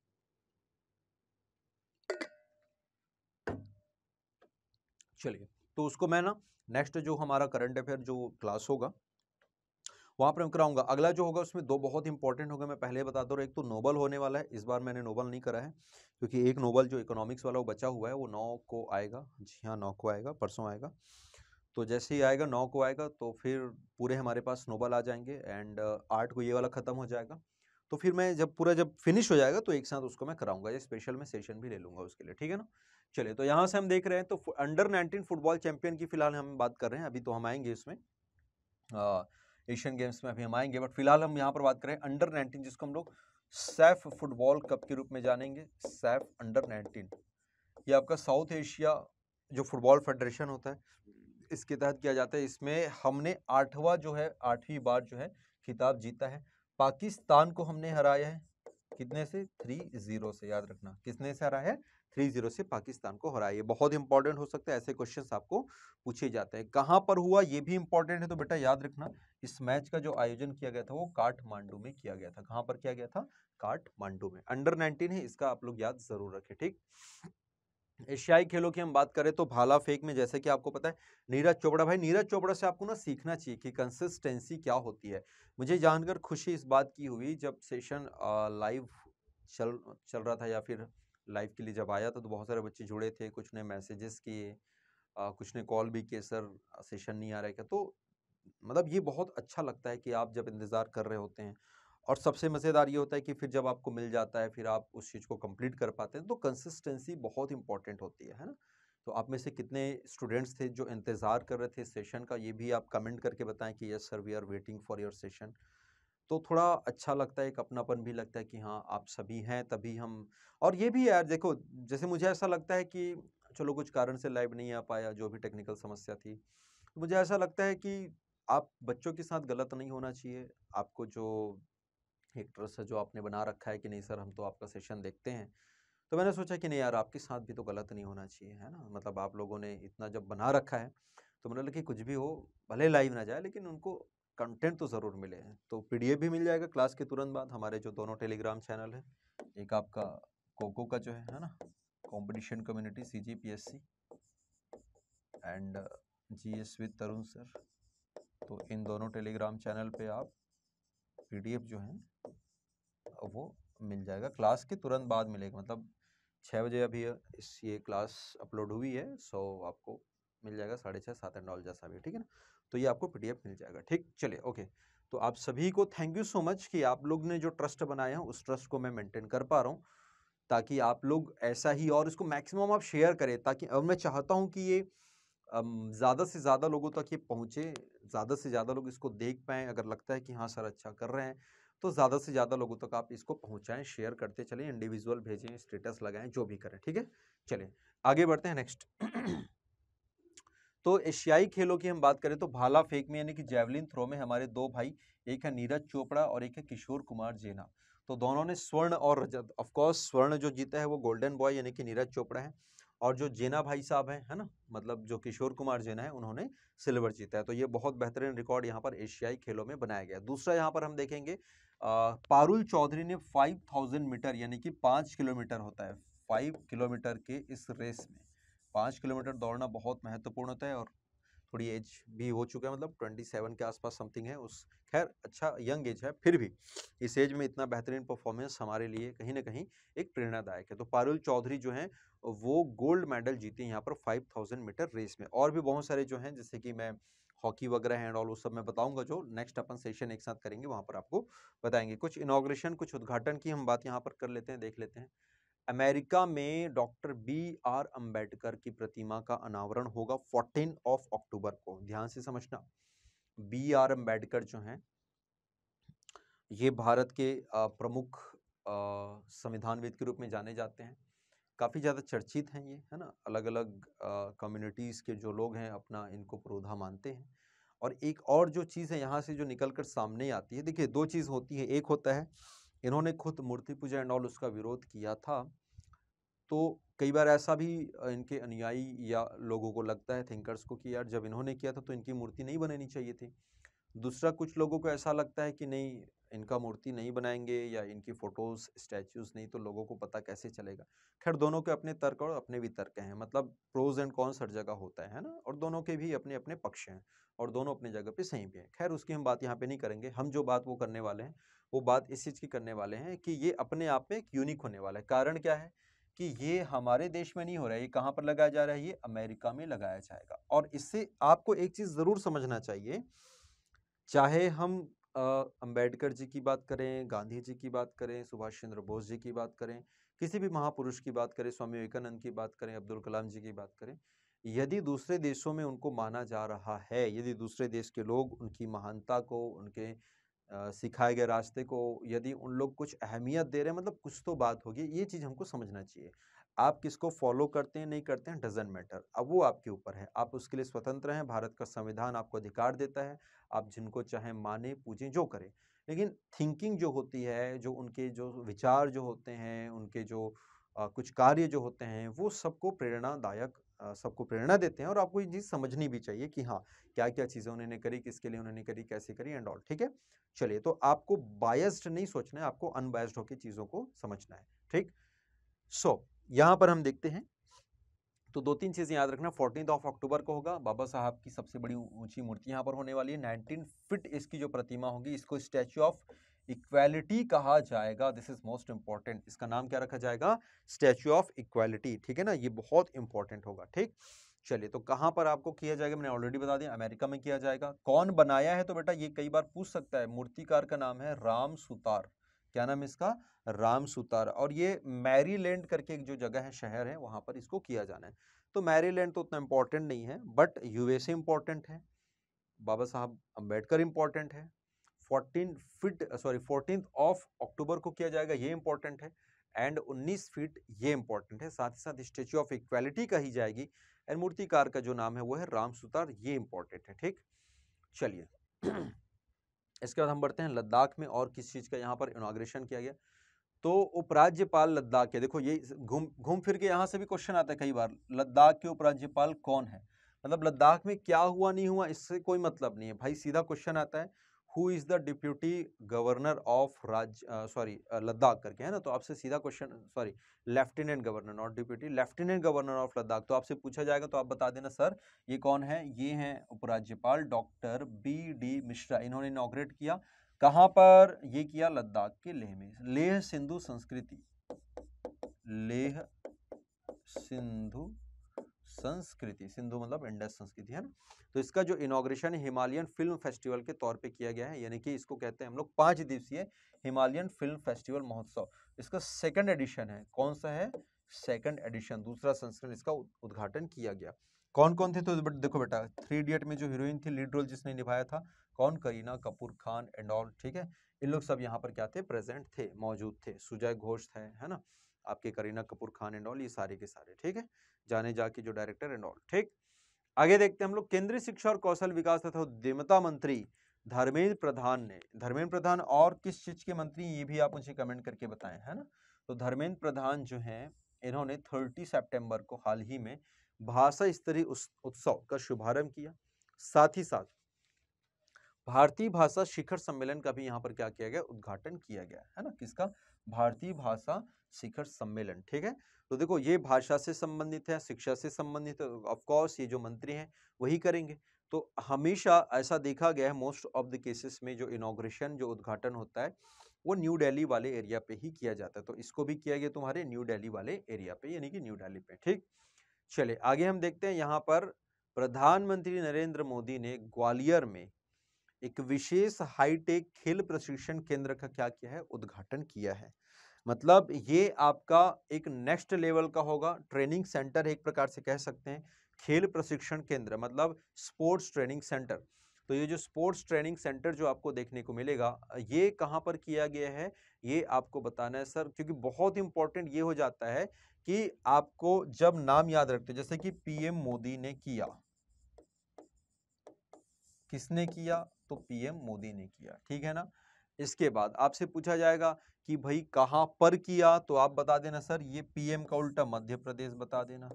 चलिए तो उसको मैं ना नेक्स्ट जो हमारा करंट अफेयर जो क्लास होगा वहां पर कराऊंगा अगला जो होगा उसमें दो बहुत इंपॉर्टेंट होगा मैं पहले बता दूँ एक तो नोबल होने वाला है इस बार मैंने नोबल नहीं करा है क्योंकि एक नोबल जो इकोनॉमिक्स वाला वो बचा हुआ है वो नौ को आएगा जी हाँ नौ को आएगा परसों आएगा तो जैसे ही आएगा नौ को आएगा तो फिर पूरे हमारे पास स्नोबॉल आ जाएंगे एंड आठ को ये वाला ख़त्म हो जाएगा तो फिर मैं जब पूरा जब फिनिश हो जाएगा तो एक साथ उसको मैं कराऊंगा या स्पेशल में सेशन भी ले लूँगा उसके लिए ठीक है ना चलिए तो यहाँ से हम देख रहे हैं तो अंडर नाइनटीन फुटबॉल चैंपियन की फिलहाल हम बात कर रहे हैं अभी तो हम आएंगे इसमें एशियन गेम्स में अभी हम आएंगे बट फिलहाल हम यहाँ पर बात करें अंडर नाइनटीन जिसको हम लोग सैफ फुटबॉल कप के रूप में जानेंगे सैफ अंडर नाइनटीन ये आपका साउथ एशिया जो फुटबॉल फेडरेशन होता है इसके तहत किया जाता है इसमें हमने आठवा जो है आठवीं बार जो है खिताब जीता है पाकिस्तान को हमने हराया है कितने से थ्री जीरो से याद रखना किसने से हराया है थ्री जीरो से पाकिस्तान को हराया बहुत इंपॉर्टेंट हो सकता है ऐसे क्वेश्चन आपको पूछे जाते हैं कहाँ पर हुआ ये भी इंपॉर्टेंट है तो बेटा याद रखना इस मैच का जो आयोजन किया गया था वो काठमांडू में किया गया था कहाँ पर किया गया था काठमांडू में अंडर नाइनटीन है इसका आप लोग याद जरूर रखें ठीक एशियाई खेलों की हम बात करें तो भाला फेंक में जैसे कि आपको पता है नीरज चोपड़ा भाई नीरज चोपड़ा से आपको ना सीखना चाहिए कि कंसिस्टेंसी क्या होती है मुझे जानकर खुशी इस बात की हुई जब सेशन लाइव चल चल रहा था या फिर लाइव के लिए जब आया था तो बहुत सारे बच्चे जुड़े थे कुछ ने मैसेजेस किए कुछ ने कॉल भी किए सर सेशन नहीं आ रहा है क्या तो मतलब ये बहुत अच्छा लगता है कि आप जब इंतज़ार कर रहे होते हैं और सबसे मज़ेदार ये होता है कि फिर जब आपको मिल जाता है फिर आप उस चीज़ को कंप्लीट कर पाते हैं तो कंसिस्टेंसी बहुत इंपॉर्टेंट होती है है ना तो आप में से कितने स्टूडेंट्स थे जो इंतज़ार कर रहे थे सेशन का ये भी आप कमेंट करके बताएं कि yes sir we are waiting for your session तो थोड़ा अच्छा लगता है एक अपनापन भी लगता है कि हाँ आप सभी हैं तभी हम और ये भी यार देखो जैसे मुझे ऐसा लगता है कि चलो कुछ कारण से लाइव नहीं आ पाया जो भी टेक्निकल समस्या थी तो मुझे ऐसा लगता है कि आप बच्चों के साथ गलत नहीं होना चाहिए आपको जो एक ड्रेस से जो आपने बना रखा है कि नहीं सर हम तो आपका सेशन देखते हैं तो मैंने सोचा कि नहीं यार आपके साथ भी तो गलत नहीं होना चाहिए है ना मतलब आप लोगों ने इतना जब बना रखा है तो मैंने लगा कि कुछ भी हो भले लाइव ना जाए लेकिन उनको कंटेंट तो ज़रूर मिले तो पी भी मिल जाएगा क्लास के तुरंत बाद हमारे जो दोनों टेलीग्राम चैनल है एक आपका कोको का जो है है ना competition community C G P S C and G S with Tarun sir तो इन दोनों टेलीग्राम चैनल पे आप पीडीएफ जो है वो मिल जाएगा क्लास के तुरंत बाद मिलेगा मतलब छः बजे अभी इस ये क्लास अपलोड हुई है सो आपको मिल जाएगा साढ़े छः सात एंड ऑल जैसा भी ठीक है ना तो ये आपको पीडीएफ मिल जाएगा ठीक चलिए ओके तो आप सभी को थैंक यू सो मच कि आप लोग ने जो ट्रस्ट बनाया है उस ट्रस्ट को मैं मेंटेन कर पा रहा हूँ ताकि आप लोग ऐसा ही और इसको मैक्सिमम आप शेयर करें ताकि अब मैं चाहता हूँ कि ये ज़्यादा से ज़्यादा लोगों तक ये पहुँचे ज़्यादा से ज़्यादा लोग इसको देख पाएँ अगर लगता है कि हाँ सर अच्छा कर रहे हैं तो ज़्यादा से ज़्यादा लोगों तक आप इसको पहुँचाएँ शेयर करते चलें इंडिविजुअल भेजें स्टेटस लगाएं जो भी करें ठीक है चलें आगे बढ़ते हैं नेक्स्ट तो एशियाई खेलों की हम बात करें तो भाला फेंक में यानी कि जैवलिन थ्रो में हमारे दो भाई एक है नीरज चोपड़ा और एक है किशोर कुमार जेना तो दोनों ने स्वर्ण और रजत ऑफकोर्स स्वर्ण जो जीता है वो गोल्डन बॉय यानी कि नीरज चोपड़ा है और जो जेना भाई साहब हैं है ना मतलब जो किशोर कुमार जेना है उन्होंने सिल्वर जीता है तो ये बहुत बेहतरीन रिकॉर्ड यहाँ पर एशियाई खेलों में बनाया गया दूसरा यहाँ पर हम देखेंगे आ, पारुल चौधरी ने 5000 मीटर यानी कि पाँच किलोमीटर होता है फाइव किलोमीटर के इस रेस में पाँच किलोमीटर दौड़ना बहुत महत्वपूर्ण होता है और थोड़ी एज भी हो चुका है मतलब ट्वेंटी सेवन के आसपास समथिंग है उस खैर अच्छा यंग एज है फिर भी इस एज में इतना बेहतरीन परफॉर्मेंस हमारे लिए कहीं ना कहीं एक प्रेरणादायक है तो पारुल चौधरी जो हैं वो गोल्ड मेडल जीते यहाँ पर फाइव थाउजेंड मीटर रेस में और भी बहुत सारे जो हैं जैसे कि मैं हॉकी वगैरह एंड ऑल वो सब मैं बताऊंगा जो नेक्स्ट अपन सेशन एक साथ करेंगे वहाँ पर आपको बताएंगे कुछ इनाग्रेशन कुछ उद्घाटन की हम बात यहाँ पर कर लेते हैं देख लेते हैं अमेरिका में डॉक्टर बी आर अंबेडकर की प्रतिमा का अनावरण होगा फोर्टीन ऑफ अक्टूबर को ध्यान से समझना बी आर अंबेडकर जो हैं ये भारत के प्रमुख संविधानविद के रूप में जाने जाते हैं काफ़ी ज़्यादा चर्चित हैं ये है ना अलग अलग कम्युनिटीज़ के जो लोग हैं अपना इनको प्रोधा मानते हैं और एक और जो चीज़ है यहाँ से जो निकल कर सामने आती है देखिए दो चीज़ होती है एक होता है इन्होंने खुद मूर्ति पूजा एंड ऑल उसका विरोध किया था तो कई बार ऐसा भी इनके अनुयायी या लोगों को लगता है थिंकर्स को कि यार जब इन्होंने किया था तो इनकी मूर्ति नहीं बनानी चाहिए थी दूसरा कुछ लोगों को ऐसा लगता है कि नहीं इनका मूर्ति नहीं बनाएंगे या इनकी फ़ोटोज़ स्टैचूज़ नहीं तो लोगों को पता कैसे चलेगा खैर दोनों के अपने तर्क और अपने भी तर्क हैं मतलब प्रोज एंड कॉन्स हर जगह होता है ना और दोनों के भी अपने अपने पक्ष हैं और दोनों अपने जगह पे सही भी हैं खैर उसकी हम बात यहाँ पे नहीं करेंगे हम जो बात वो करने वाले हैं वो बात इस चीज़ की करने वाले हैं कि ये अपने आप में एक यूनिक होने वाला है कारण क्या है कि ये हमारे देश में नहीं हो रहा है ये कहाँ पर लगाया जा रहा है ये अमेरिका में लगाया जाएगा और इससे आपको एक चीज़ ज़रूर समझना चाहिए चाहे हम अम्बेडकर जी की बात करें गांधी जी की बात करें सुभाष चंद्र बोस जी की बात करें किसी भी महापुरुष की बात करें स्वामी विवेकानंद की बात करें अब्दुल कलाम जी की बात करें यदि दूसरे देशों में उनको माना जा रहा है यदि दूसरे देश के लोग उनकी महानता को उनके सिखाए गए रास्ते को यदि उन लोग कुछ अहमियत दे रहे हैं मतलब कुछ तो बात होगी ये चीज़ हमको समझना चाहिए आप किसको फॉलो करते हैं नहीं करते हैं डजेंट मैटर अब वो आपके ऊपर है आप उसके लिए स्वतंत्र हैं भारत का संविधान आपको अधिकार देता है आप जिनको चाहें माने पूजें जो करें लेकिन थिंकिंग जो होती है जो उनके जो विचार जो होते हैं उनके जो आ, कुछ कार्य जो होते हैं वो सबको प्रेरणादायक सबको प्रेरणा देते हैं और आपको ये चीज़ समझनी भी चाहिए कि हाँ क्या क्या चीज़ें उन्होंने करी किसके लिए उन्होंने करी कैसे करी एंड ऑल ठीक है चलिए तो आपको बायस्ड नहीं सोचना है आपको अनबायस्ड होकर चीज़ों को समझना है ठीक सो so, यहाँ पर हम देखते हैं तो दो तीन चीज़ें याद रखना फोर्टीन ऑफ अक्टूबर को होगा बाबा साहब की सबसे बड़ी ऊंची मूर्ति यहाँ पर होने वाली है नाइनटीन फिट इसकी जो प्रतिमा होगी इसको स्टैचू ऑफ इक्वालिटी कहा जाएगा दिस इज मोस्ट इंपॉर्टेंट इसका नाम क्या रखा जाएगा स्टेच्यू ऑफ इक्वालिटी ठीक है ना ये बहुत इंपॉर्टेंट होगा ठीक चलिए तो कहाँ पर आपको किया जाएगा मैंने ऑलरेडी बता दिया अमेरिका में किया जाएगा कौन बनाया है तो बेटा ये कई बार पूछ सकता है मूर्तिकार का नाम है राम सुतार क्या नाम इसका राम सुतार और ये मैरीलैंड करके एक जो जगह है शहर है वहाँ पर इसको किया जाना है तो मैरीलैंड तो उतना इम्पोर्टेंट नहीं है बट यूएसए इम्पोर्टेंट है बाबा साहब अम्बेडकर इंपॉर्टेंट है fourteen fit sorry fourteen of October को किया जाएगा ये इंपॉर्टेंट है एंड 19 फीट ये इंपॉर्टेंट है साथ ही साथ स्टेच्यू ऑफ इक्वालिटी कही जाएगी एंड मूर्तिकार का जो नाम है वो है राम सुतार ये इंपॉर्टेंट है ठीक चलिए इसके बाद हम बढ़ते हैं लद्दाख में और किस चीज़ का यहाँ पर इनाग्रेशन किया गया तो उपराज्यपाल लद्दाख के देखो ये घूम घूम फिर के यहाँ से भी क्वेश्चन आता है कई बार लद्दाख के उपराज्यपाल कौन है मतलब लद्दाख में क्या हुआ नहीं हुआ इससे कोई मतलब नहीं है भाई सीधा क्वेश्चन आता है who is the deputy governor of राज सॉरी लद्दाख करके है ना तो आपसे सीधा question sorry lieutenant governor not deputy lieutenant governor of Ladakh तो आपसे पूछा जाएगा तो आप बता देना सर ये कौन है ये हैं उपराज्यपाल डॉक्टर बी डी मिश्रा इन्होंने इनाग्रेट किया कहाँ पर ये किया लद्दाख के लेह में लेह सिंधु संस्कृति लेह सिंधु संस्कृति सिंधु मतलब इंडस संस्कृति है ना तो इसका जो इनाग्रेशन हिमालयन फिल्म फेस्टिवल के तौर पे किया गया है यानी कि इसको कहते हैं हम लोग पांच दिवसीय हिमालयन फिल्म फेस्टिवल महोत्सव इसका सेकंड एडिशन है कौन सा है सेकंड एडिशन दूसरा संस्करण इसका उद्घाटन किया गया कौन कौन थे तो देखो बेटा थ्री इडियट में जो हीरोइन थी लीड रोल जिसने निभाया था कौन करीना कपूर खान एंड ऑल ठीक है इन लोग सब यहाँ पर क्या थे प्रेजेंट थे मौजूद थे सुजय घोष थे है ना आपके करीना कपूर खान एंड ऑल ये सारे के सारे ठीक है जाने जाके जो डायरेक्टर एंड ऑल ठीक आगे देखते हैं हम लोग केंद्रीय शिक्षा और कौशल विकास तथा उद्यमता मंत्री धर्मेंद्र प्रधान ने धर्मेंद्र प्रधान और किस चीज के मंत्री ये भी आप मुझे कमेंट करके बताएं है ना तो धर्मेंद्र प्रधान जो है इन्होंने थर्टी सेप्टेम्बर को हाल ही में भाषा स्तरीय उत्सव का शुभारंभ किया साथ ही साथ भारतीय भाषा शिखर सम्मेलन का भी यहाँ पर क्या किया गया उद्घाटन किया गया है ना किसका भारतीय भाषा शिखर सम्मेलन ठीक है तो देखो ये भाषा से संबंधित है शिक्षा से संबंधित है ये जो मंत्री हैं वही करेंगे तो हमेशा ऐसा देखा गया है मोस्ट ऑफ द केसेस में जो इनाग्रेशन जो उद्घाटन होता है वो न्यू दिल्ली वाले एरिया पे ही किया जाता है तो इसको भी किया गया तुम्हारे न्यू दिल्ली वाले एरिया पे यानी कि न्यू दिल्ली पे ठीक चले आगे हम देखते हैं यहाँ पर प्रधानमंत्री नरेंद्र मोदी ने ग्वालियर में एक विशेष हाईटेक खेल प्रशिक्षण केंद्र का क्या किया है उद्घाटन किया है मतलब ये आपका एक नेक्स्ट लेवल का होगा ट्रेनिंग सेंटर एक प्रकार से कह सकते हैं खेल प्रशिक्षण केंद्र मतलब स्पोर्ट्स ट्रेनिंग सेंटर तो ये जो स्पोर्ट्स ट्रेनिंग सेंटर जो आपको देखने को मिलेगा ये कहाँ पर किया गया है ये आपको बताना है सर क्योंकि बहुत इंपॉर्टेंट ये हो जाता है कि आपको जब नाम याद रखते जैसे कि पीएम मोदी ने किया किसने किया तो पीएम मोदी ने किया ठीक है ना इसके बाद आपसे पूछा जाएगा कि भाई कहां पर किया तो आप बता देना सर ये पीएम का उल्टा मध्य प्रदेश बता देना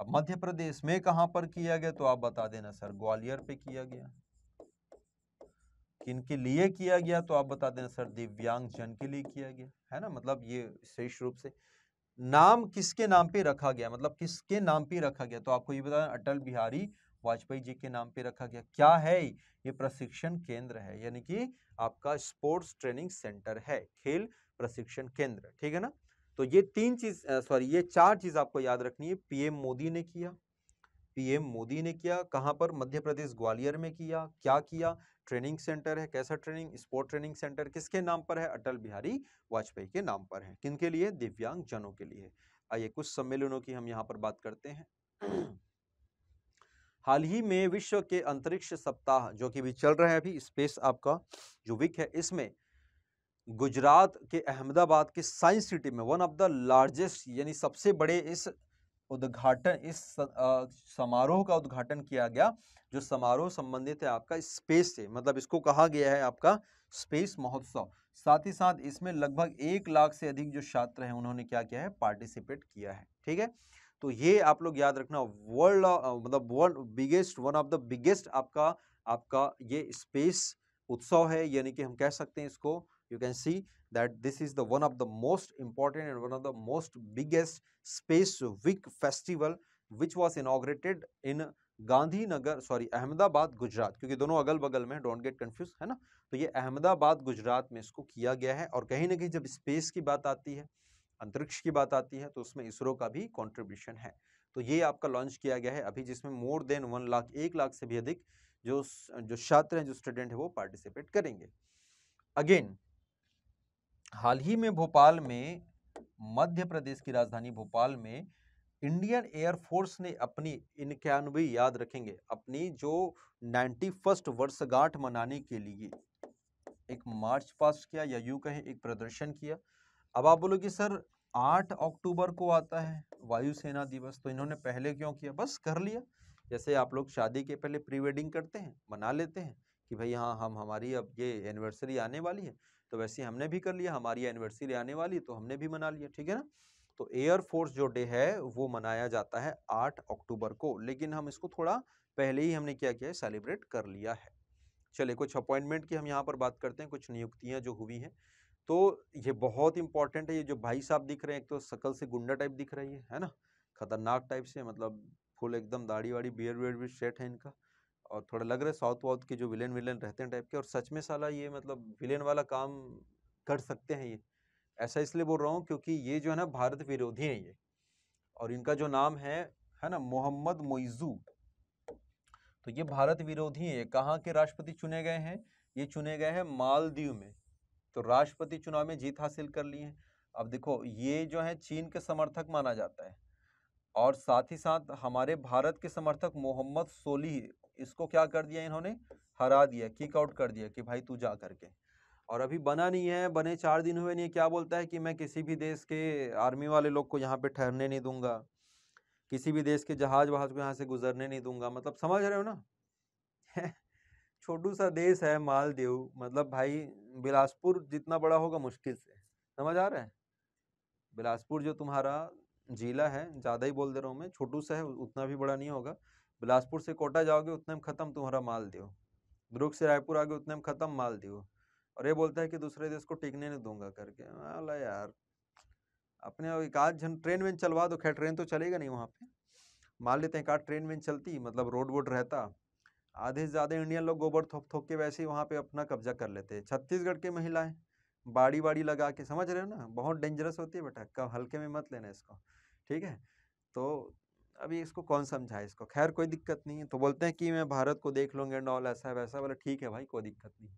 अब मध्य प्रदेश में कहां पर किया गया तो आप बता देना सर ग्वालियर पे किया गया किन के लिए किया गया तो आप बता देना सर दिव्यांग जन के लिए किया गया है ना मतलब ये शेष रूप से नाम किसके नाम पे रखा गया मतलब किसके नाम पे रखा गया तो आपको ये बताना अटल बिहारी वाजपेयी जी के नाम पे रखा गया क्या है ये प्रशिक्षण केंद्र है यानी कि आपका स्पोर्ट्स ट्रेनिंग सेंटर है खेल प्रशिक्षण केंद्र ठीक है ना तो ये तीन चीज सॉरी ये चार चीज आपको याद रखनी है पीएम मोदी ने किया पीएम मोदी ने किया कहाँ पर मध्य प्रदेश ग्वालियर में किया क्या किया ट्रेनिंग सेंटर है कैसा ट्रेनिंग स्पोर्ट ट्रेनिंग सेंटर किसके नाम पर है अटल बिहारी वाजपेयी के नाम पर है किन के लिए दिव्यांग जनों के लिए आइए कुछ सम्मेलनों की हम यहाँ पर बात करते हैं हाल ही में विश्व के अंतरिक्ष सप्ताह जो कि भी चल रहे हैं अभी स्पेस आपका जो वीक है इसमें गुजरात के अहमदाबाद के साइंस सिटी में वन ऑफ द लार्जेस्ट यानी सबसे बड़े इस उद्घाटन इस समारोह का उद्घाटन किया गया जो समारोह संबंधित है आपका स्पेस से मतलब इसको कहा गया है आपका स्पेस महोत्सव साथ ही साथ इसमें लगभग एक लाख से अधिक जो छात्र हैं उन्होंने क्या किया है पार्टिसिपेट किया है ठीक है तो ये आप लोग याद रखना वर्ल्ड मतलब world biggest one of the biggest आपका आपका ये स्पेस उत्सव है यानी कि हम कह सकते हैं इसको you can see that this is the one of the most important and one of the most biggest space week festival which was inaugurated in Gandhinagar sorry Ahmedabad Gujarat क्योंकि दोनों अगल बगल में डोंट गेट कन्फ्यूज है ना तो ये अहमदाबाद गुजरात में इसको किया गया है और कहीं ना कहीं जब स्पेस की बात आती है अंतरिक्ष की बात आती है तो उसमें इसरो का भी कॉन्ट्रीब्यूशन है तो ये आपका लॉन्च किया गया है अभी जिसमें मोर देन वन लाख एक लाख से भी अधिक जो जो छात्र हैं जो स्टूडेंट हैं वो पार्टिसिपेट करेंगे अगेन हाल ही में भोपाल में मध्य प्रदेश की राजधानी भोपाल में इंडियन एयरफोर्स ने अपनी इक्यानवे याद रखेंगे अपनी जो नाइन्टी फर्स्ट वर्षगांठ मनाने के लिए एक मार्च पास्ट किया या यूं कहें एक प्रदर्शन किया अब आप बोलोगे सर आठ अक्टूबर को आता है वायुसेना दिवस तो इन्होंने पहले क्यों किया बस कर लिया जैसे आप लोग शादी के पहले प्री वेडिंग करते हैं मना लेते हैं कि भाई हाँ हम हमारी अब ये एनिवर्सरी आने वाली है तो वैसे हमने भी कर लिया हमारी एनिवर्सरी आने वाली तो हमने भी मना लिया ठीक है ना तो एयर फोर्स जो डे है वो मनाया जाता है आठ अक्टूबर को लेकिन हम इसको थोड़ा पहले ही हमने क्या किया है सेलिब्रेट कर लिया है चलिए कुछ अपॉइंटमेंट की हम यहाँ पर बात करते हैं कुछ नियुक्तियाँ जो हुई हैं तो ये बहुत इंपॉर्टेंट है ये जो भाई साहब दिख रहे हैं एक तो सकल से गुंडा टाइप दिख रही है है ना खतरनाक टाइप से मतलब फुल एकदम दाढ़ी वाड़ी बियर वियर भी सेट है इनका और थोड़ा लग रहा है साउथ वाउथ के जो विलेन विलेन रहते हैं टाइप के और सच में साला ये मतलब विलेन वाला काम कर सकते हैं ये ऐसा इसलिए बोल रहा हूँ क्योंकि ये जो है ना भारत विरोधी हैं ये और इनका जो नाम है है ना मोहम्मद मोइजू तो ये भारत विरोधी है कहाँ के राष्ट्रपति चुने गए हैं ये चुने गए हैं मालदीव में तो राष्ट्रपति चुनाव में जीत हासिल कर ली है अब देखो ये जो है चीन के समर्थक माना जाता है और साथ ही साथ हमारे भारत के समर्थक मोहम्मद सोली इसको क्या कर दिया इन्होंने हरा दिया किक आउट कर दिया कि भाई तू जा करके और अभी बना नहीं है बने चार दिन हुए नहीं क्या बोलता है कि मैं किसी भी देश के आर्मी वाले लोग को यहाँ पे ठहरने नहीं दूंगा किसी भी देश के जहाज वहाज को यहाँ से गुजरने नहीं दूंगा मतलब समझ रहे हो ना छोटू सा देश है मालदीव मतलब भाई बिलासपुर जितना बड़ा होगा मुश्किल से समझ आ रहा है बिलासपुर जो तुम्हारा जिला है ज़्यादा ही बोल दे रहा हूँ मैं छोटू सा है उतना भी बड़ा नहीं होगा बिलासपुर से कोटा जाओगे उतने में ख़त्म तुम्हारा मालदीव दुर्ग से रायपुर आगे उतने में ख़त्म मालदीव और ये बोलता है कि दूसरे देश को टिकने नहीं दूंगा करके अला यार अपने एक आध ट्रेन वेन चलवा दो खैर ट्रेन तो चलेगा नहीं वहाँ पे मान लेते हैं कहा ट्रेन वेन चलती मतलब रोड वोड रहता आधे से ज़्यादा इंडियन लोग गोबर थोप थोप के वैसे ही वहाँ पे अपना कब्जा कर लेते हैं छत्तीसगढ़ की महिलाएं बाड़ी बाड़ी लगा के समझ रहे हो ना बहुत डेंजरस होती है बेटा कब हल्के में मत लेना इसको ठीक है तो अभी इसको कौन समझाए इसको खैर कोई दिक्कत नहीं है तो बोलते हैं कि मैं भारत को देख लूंगे नॉल ऐसा वैसा बोले ठीक है भाई कोई दिक्कत नहीं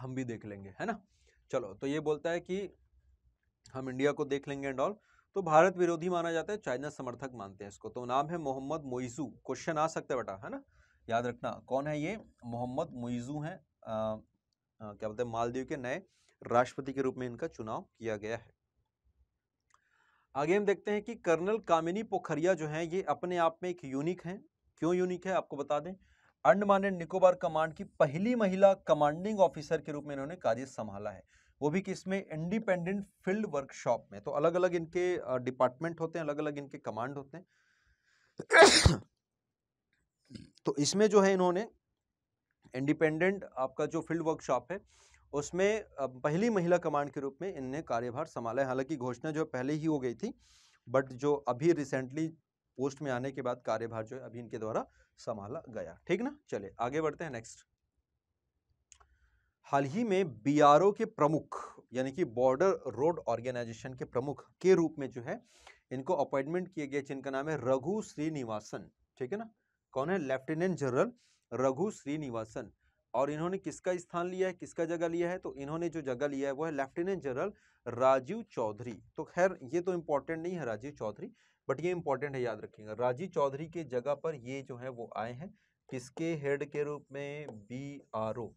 हम भी देख लेंगे है ना चलो तो ये बोलता है कि हम इंडिया को देख लेंगे एंड ऑल तो भारत विरोधी माना जाता है चाइना समर्थक मानते हैं इसको तो नाम है मोहम्मद मोइजू क्वेश्चन आ सकता है बेटा है ना याद रखना कौन है ये मोहम्मद मोइजू आ, क्या बोलते हैं मालदीव के नए राष्ट्रपति के रूप में इनका चुनाव किया गया है आगे हम देखते हैं कि कर्नल कामिनी पोखरिया जो है ये अपने आप में एक यूनिक है क्यों यूनिक है आपको बता दें अंडमान एंड निकोबार कमांड की पहली महिला कमांडिंग ऑफिसर के रूप में इन्होंने कार्य संभाला है वो भी किस में इंडिपेंडेंट फील्ड वर्कशॉप में तो अलग अलग इनके डिपार्टमेंट होते हैं अलग अलग इनके कमांड होते हैं तो इसमें जो है इन्होंने इंडिपेंडेंट आपका जो फील्ड वर्कशॉप है उसमें पहली महिला कमांड के रूप में इनने कार्यभार संभाला है हालांकि घोषणा जो पहले ही हो गई थी बट जो अभी रिसेंटली पोस्ट में आने के बाद कार्यभार जो है अभी इनके द्वारा संभाला गया ठीक ना चले आगे बढ़ते हैं नेक्स्ट हाल ही में बीआरओ के प्रमुख यानी कि बॉर्डर रोड ऑर्गेनाइजेशन के प्रमुख के रूप में जो है इनको अपॉइंटमेंट किए गए जिनका नाम है रघु श्रीनिवासन ठीक है ना कौन है लेफ्टिनेंट जनरल रघु श्रीनिवासन और इन्होंने किसका स्थान लिया है किसका जगह लिया है तो इन्होंने जो जगह लिया है वो है लेफ्टिनेंट जनरल राजीव चौधरी तो खैर ये तो इम्पोर्टेंट नहीं है राजीव चौधरी बट ये इम्पोर्टेंट है याद रखिएगा राजीव चौधरी के जगह पर ये जो है वो आए हैं किसके हेड के रूप में बी आर ओ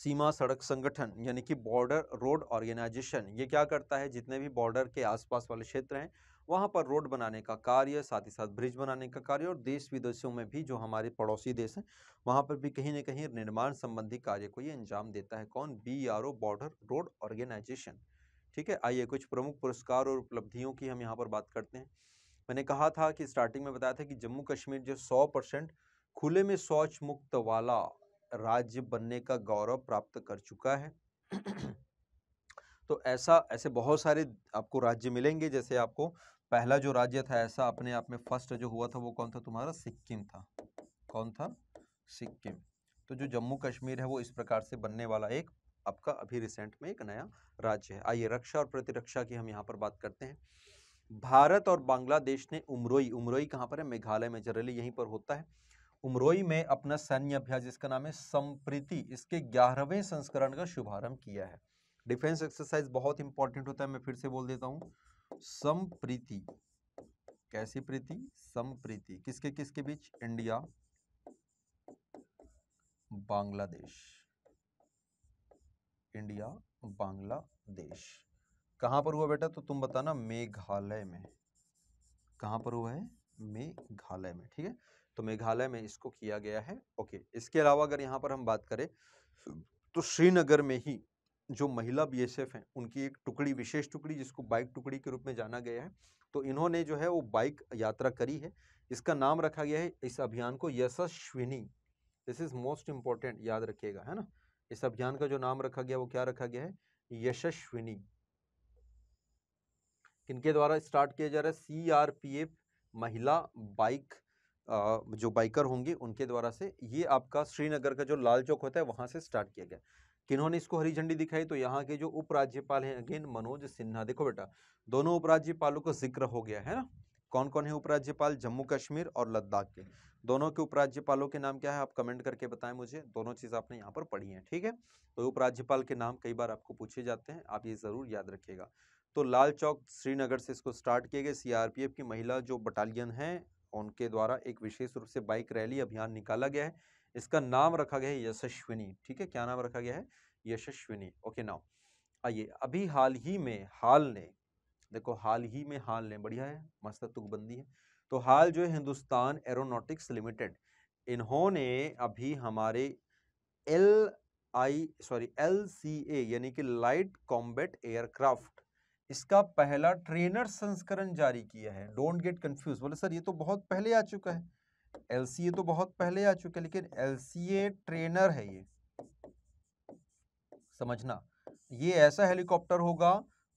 सीमा सड़क संगठन यानी कि बॉर्डर रोड ऑर्गेनाइजेशन ये क्या करता है जितने भी बॉर्डर के आसपास वाले क्षेत्र हैं वहाँ पर रोड बनाने का कार्य साथ ही साथ ब्रिज बनाने का कार्य और देश विदेशों में भी जो हमारे पड़ोसी देश हैं वहाँ पर भी कहीं ना कहीं निर्माण संबंधी कार्य को ये अंजाम देता है कौन B R O border road organisation ठीक है आइए कुछ प्रमुख पुरस्कार और उपलब्धियों की हम यहाँ पर बात करते हैं मैंने कहा था कि स्टार्टिंग में बताया था कि जम्मू कश्मीर जो सौ परसेंट खुले में शौच मुक्त वाला राज्य बनने का गौरव प्राप्त कर चुका है तो ऐसा ऐसे बहुत सारे आपको राज्य मिलेंगे जैसे आपको पहला जो राज्य था ऐसा अपने आप में फर्स्ट जो हुआ था वो कौन था तुम्हारा सिक्किम था कौन था सिक्किम तो जो जम्मू कश्मीर है वो इस प्रकार से बनने वाला एक आपका अभी रिसेंट में एक नया राज्य है आइए रक्षा और प्रतिरक्षा की हम यहाँ पर बात करते हैं भारत और बांग्लादेश ने उमरोई उमरोई कहाँ पर है मेघालय में जरली यहीं पर होता है उमरोई में अपना सैन्य अभ्यास जिसका नाम है संप्रीति इसके ग्यारहवें संस्करण का शुभारंभ किया है डिफेंस एक्सरसाइज बहुत इंपॉर्टेंट होता है मैं फिर से बोल देता हूँ संप्रीति कैसी प्रीति संप्रीति किसके किसके बीच इंडिया बांग्लादेश इंडिया बांग्लादेश कहां पर हुआ बेटा तो तुम बताना मेघालय में कहां पर हुआ है मेघालय में ठीक है तो मेघालय में इसको किया गया है ओके इसके अलावा अगर यहाँ पर हम बात करें तो श्रीनगर में ही जो महिला बीएसएफ हैं उनकी एक टुकड़ी विशेष टुकड़ी जिसको बाइक टुकड़ी के रूप में जाना गया है तो इन्होंने जो है वो बाइक यात्रा करी है इसका नाम रखा गया है इस अभियान को Yashaswini this is most important याद रखिएगा है ना इस अभियान का जो नाम रखा गया वो क्या रखा गया है यशस्विनी किनके द्वारा स्टार्ट किया जा रहा है सी महिला बाइक जो बाइकर होंगे उनके द्वारा से ये आपका श्रीनगर का जो लाल चौक होता है वहाँ से स्टार्ट किया गया किन्होंने इसको हरी झंडी दिखाई तो यहाँ के जो उपराज्यपाल हैं अगेन मनोज सिन्हा देखो बेटा दोनों उपराज्यपालों का जिक्र हो गया है ना कौन कौन है उपराज्यपाल जम्मू कश्मीर और लद्दाख के दोनों के उपराज्यपालों के नाम क्या है आप कमेंट करके बताएं मुझे दोनों चीज़ आपने यहाँ पर पढ़ी हैं ठीक है तो उपराज्यपाल के नाम कई बार आपको पूछे जाते हैं आप ये ज़रूर याद रखिएगा तो लाल चौक श्रीनगर से इसको स्टार्ट किए गए सीआरपीएफ की महिला जो बटालियन है उनके द्वारा एक विशेष रूप से बाइक रैली अभियान निकाला गया है इसका नाम रखा गया है यशस्विनी ठीक है क्या नाम रखा गया है यशस्विनी ओके नाउ आइए अभी हाल ही में हाल ने देखो हाल ही में हाल ने बढ़िया है मस्त तुकबंदी है तो हाल जो है हिंदुस्तान एरोनोटिक्स लिमिटेड इन्होंने अभी हमारे L I sorry L C A यानी कि लाइट कॉम्बेट एयरक्राफ्ट इसका पहला ट्रेनर संस्करण जारी किया है डोंट गेट कंफ्यूज बोले सर ये तो बहुत पहले आ चुका है एल तो बहुत पहले आ चुका है लेकिन एल ट्रेनर है ये समझना ये ऐसा हेलीकॉप्टर होगा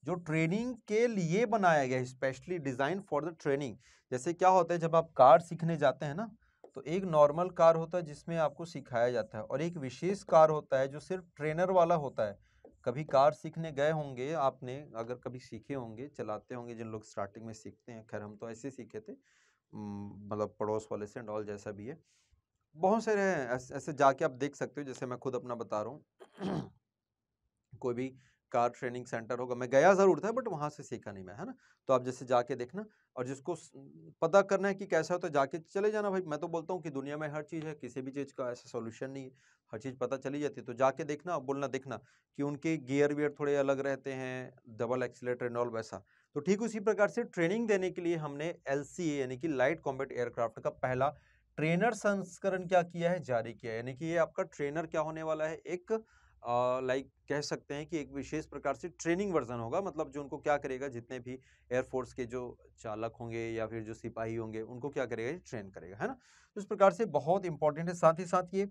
जो ट्रेनिंग के लिए बनाया गया specially design for the training जैसे क्या होता है जब आप कार सीखने जाते हैं ना तो एक नॉर्मल कार होता है जिसमें आपको सिखाया जाता है और एक विशेष कार होता है जो सिर्फ ट्रेनर वाला होता है कभी कार सीखने गए होंगे आपने अगर कभी सीखे होंगे चलाते होंगे जिन लोग स्टार्टिंग में सीखते हैं खैर हम तो ऐसे सीखे थे मतलब पड़ोस वाले से डॉल जैसा भी है बहुत सारे हैं ऐसे, ऐसे जाके आप देख सकते हो जैसे मैं खुद अपना बता रहा हूँ कोई भी कार ट्रेनिंग सेंटर होगा मैं गया ज़रूर था बट वहाँ से सीखा नहीं मैं है ना तो आप जैसे जाके देखना और जिसको पता करना है कि कैसा हो तो जाके चले जाना भाई मैं तो बोलता हूँ कि दुनिया में हर चीज़ है किसी भी चीज़ का ऐसा सोल्यूशन नहीं है हर चीज़ पता चली जाती है तो जाके देखना बोलना देखना कि उनके गियर वियर थोड़े अलग रहते हैं डबल एक्सीटर एंड ऑल वैसा तो ठीक उसी प्रकार से ट्रेनिंग देने के लिए हमने एल यानी कि लाइट कॉम्बेट एयरक्राफ्ट का पहला ट्रेनर संस्करण क्या किया है जारी किया है यानी कि ये आपका ट्रेनर क्या होने वाला है एक लाइक कह सकते हैं कि एक विशेष प्रकार से ट्रेनिंग वर्जन होगा मतलब जो उनको क्या करेगा जितने भी एयरफोर्स के जो चालक होंगे या फिर जो सिपाही होंगे उनको क्या करेगा ये ट्रेन करेगा है ना तो इस प्रकार से बहुत इंपॉर्टेंट है साथ ही साथ ये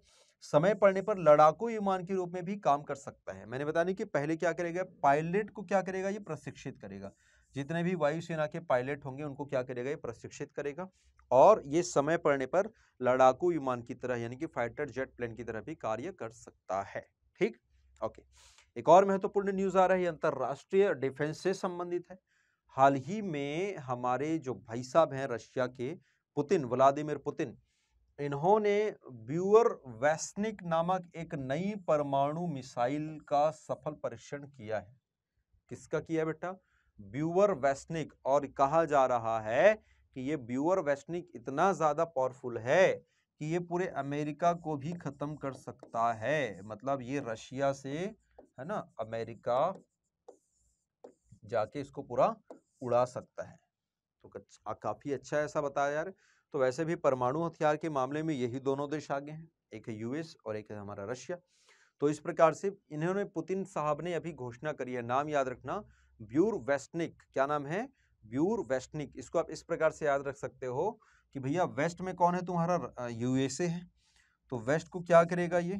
समय पड़ने पर लड़ाकू विमान के रूप में भी काम कर सकता है मैंने बताया कि पहले क्या करेगा पायलट को क्या करेगा ये प्रशिक्षित करेगा जितने भी वायुसेना के पायलट होंगे उनको क्या करेगा ये प्रशिक्षित करेगा और ये समय पड़ने पर लड़ाकू विमान की तरह यानी कि फाइटर जेट प्लेन की तरह भी कार्य कर सकता है ठीक ओके एक और महत्वपूर्ण न्यूज़ आ रहा है अंतर्राष्ट्रीय डिफेंस से संबंधित है हाल ही में हमारे जो भाई साहब हैं रशिया के पुतिन व्लादिमिर पुतिन इन्होंने ब्यूअर वैस्निक नामक एक नई परमाणु मिसाइल का सफल परीक्षण किया है किसका किया बेटा ब्यूअर वैस्निक और कहा जा रहा है कि ये ब्यूअर वैस्निक इतना ज़्यादा पावरफुल है कि ये पूरे अमेरिका को भी ख़त्म कर सकता है मतलब ये रशिया से है ना अमेरिका जाके इसको पूरा उड़ा सकता है तो काफ़ी अच्छा, अच्छा ऐसा बताया यार तो वैसे भी परमाणु हथियार के मामले में यही दोनों देश आगे हैं एक है यूएस और एक है हमारा रशिया तो इस प्रकार से इन्होंने पुतिन साहब ने अभी घोषणा करी है नाम याद रखना ब्यूर वेस्टनिक क्या नाम है ब्यूर वेस्टनिक इसको आप इस प्रकार से याद रख सकते हो कि भैया वेस्ट में कौन है तुम्हारा यूएसए है तो वेस्ट को क्या करेगा ये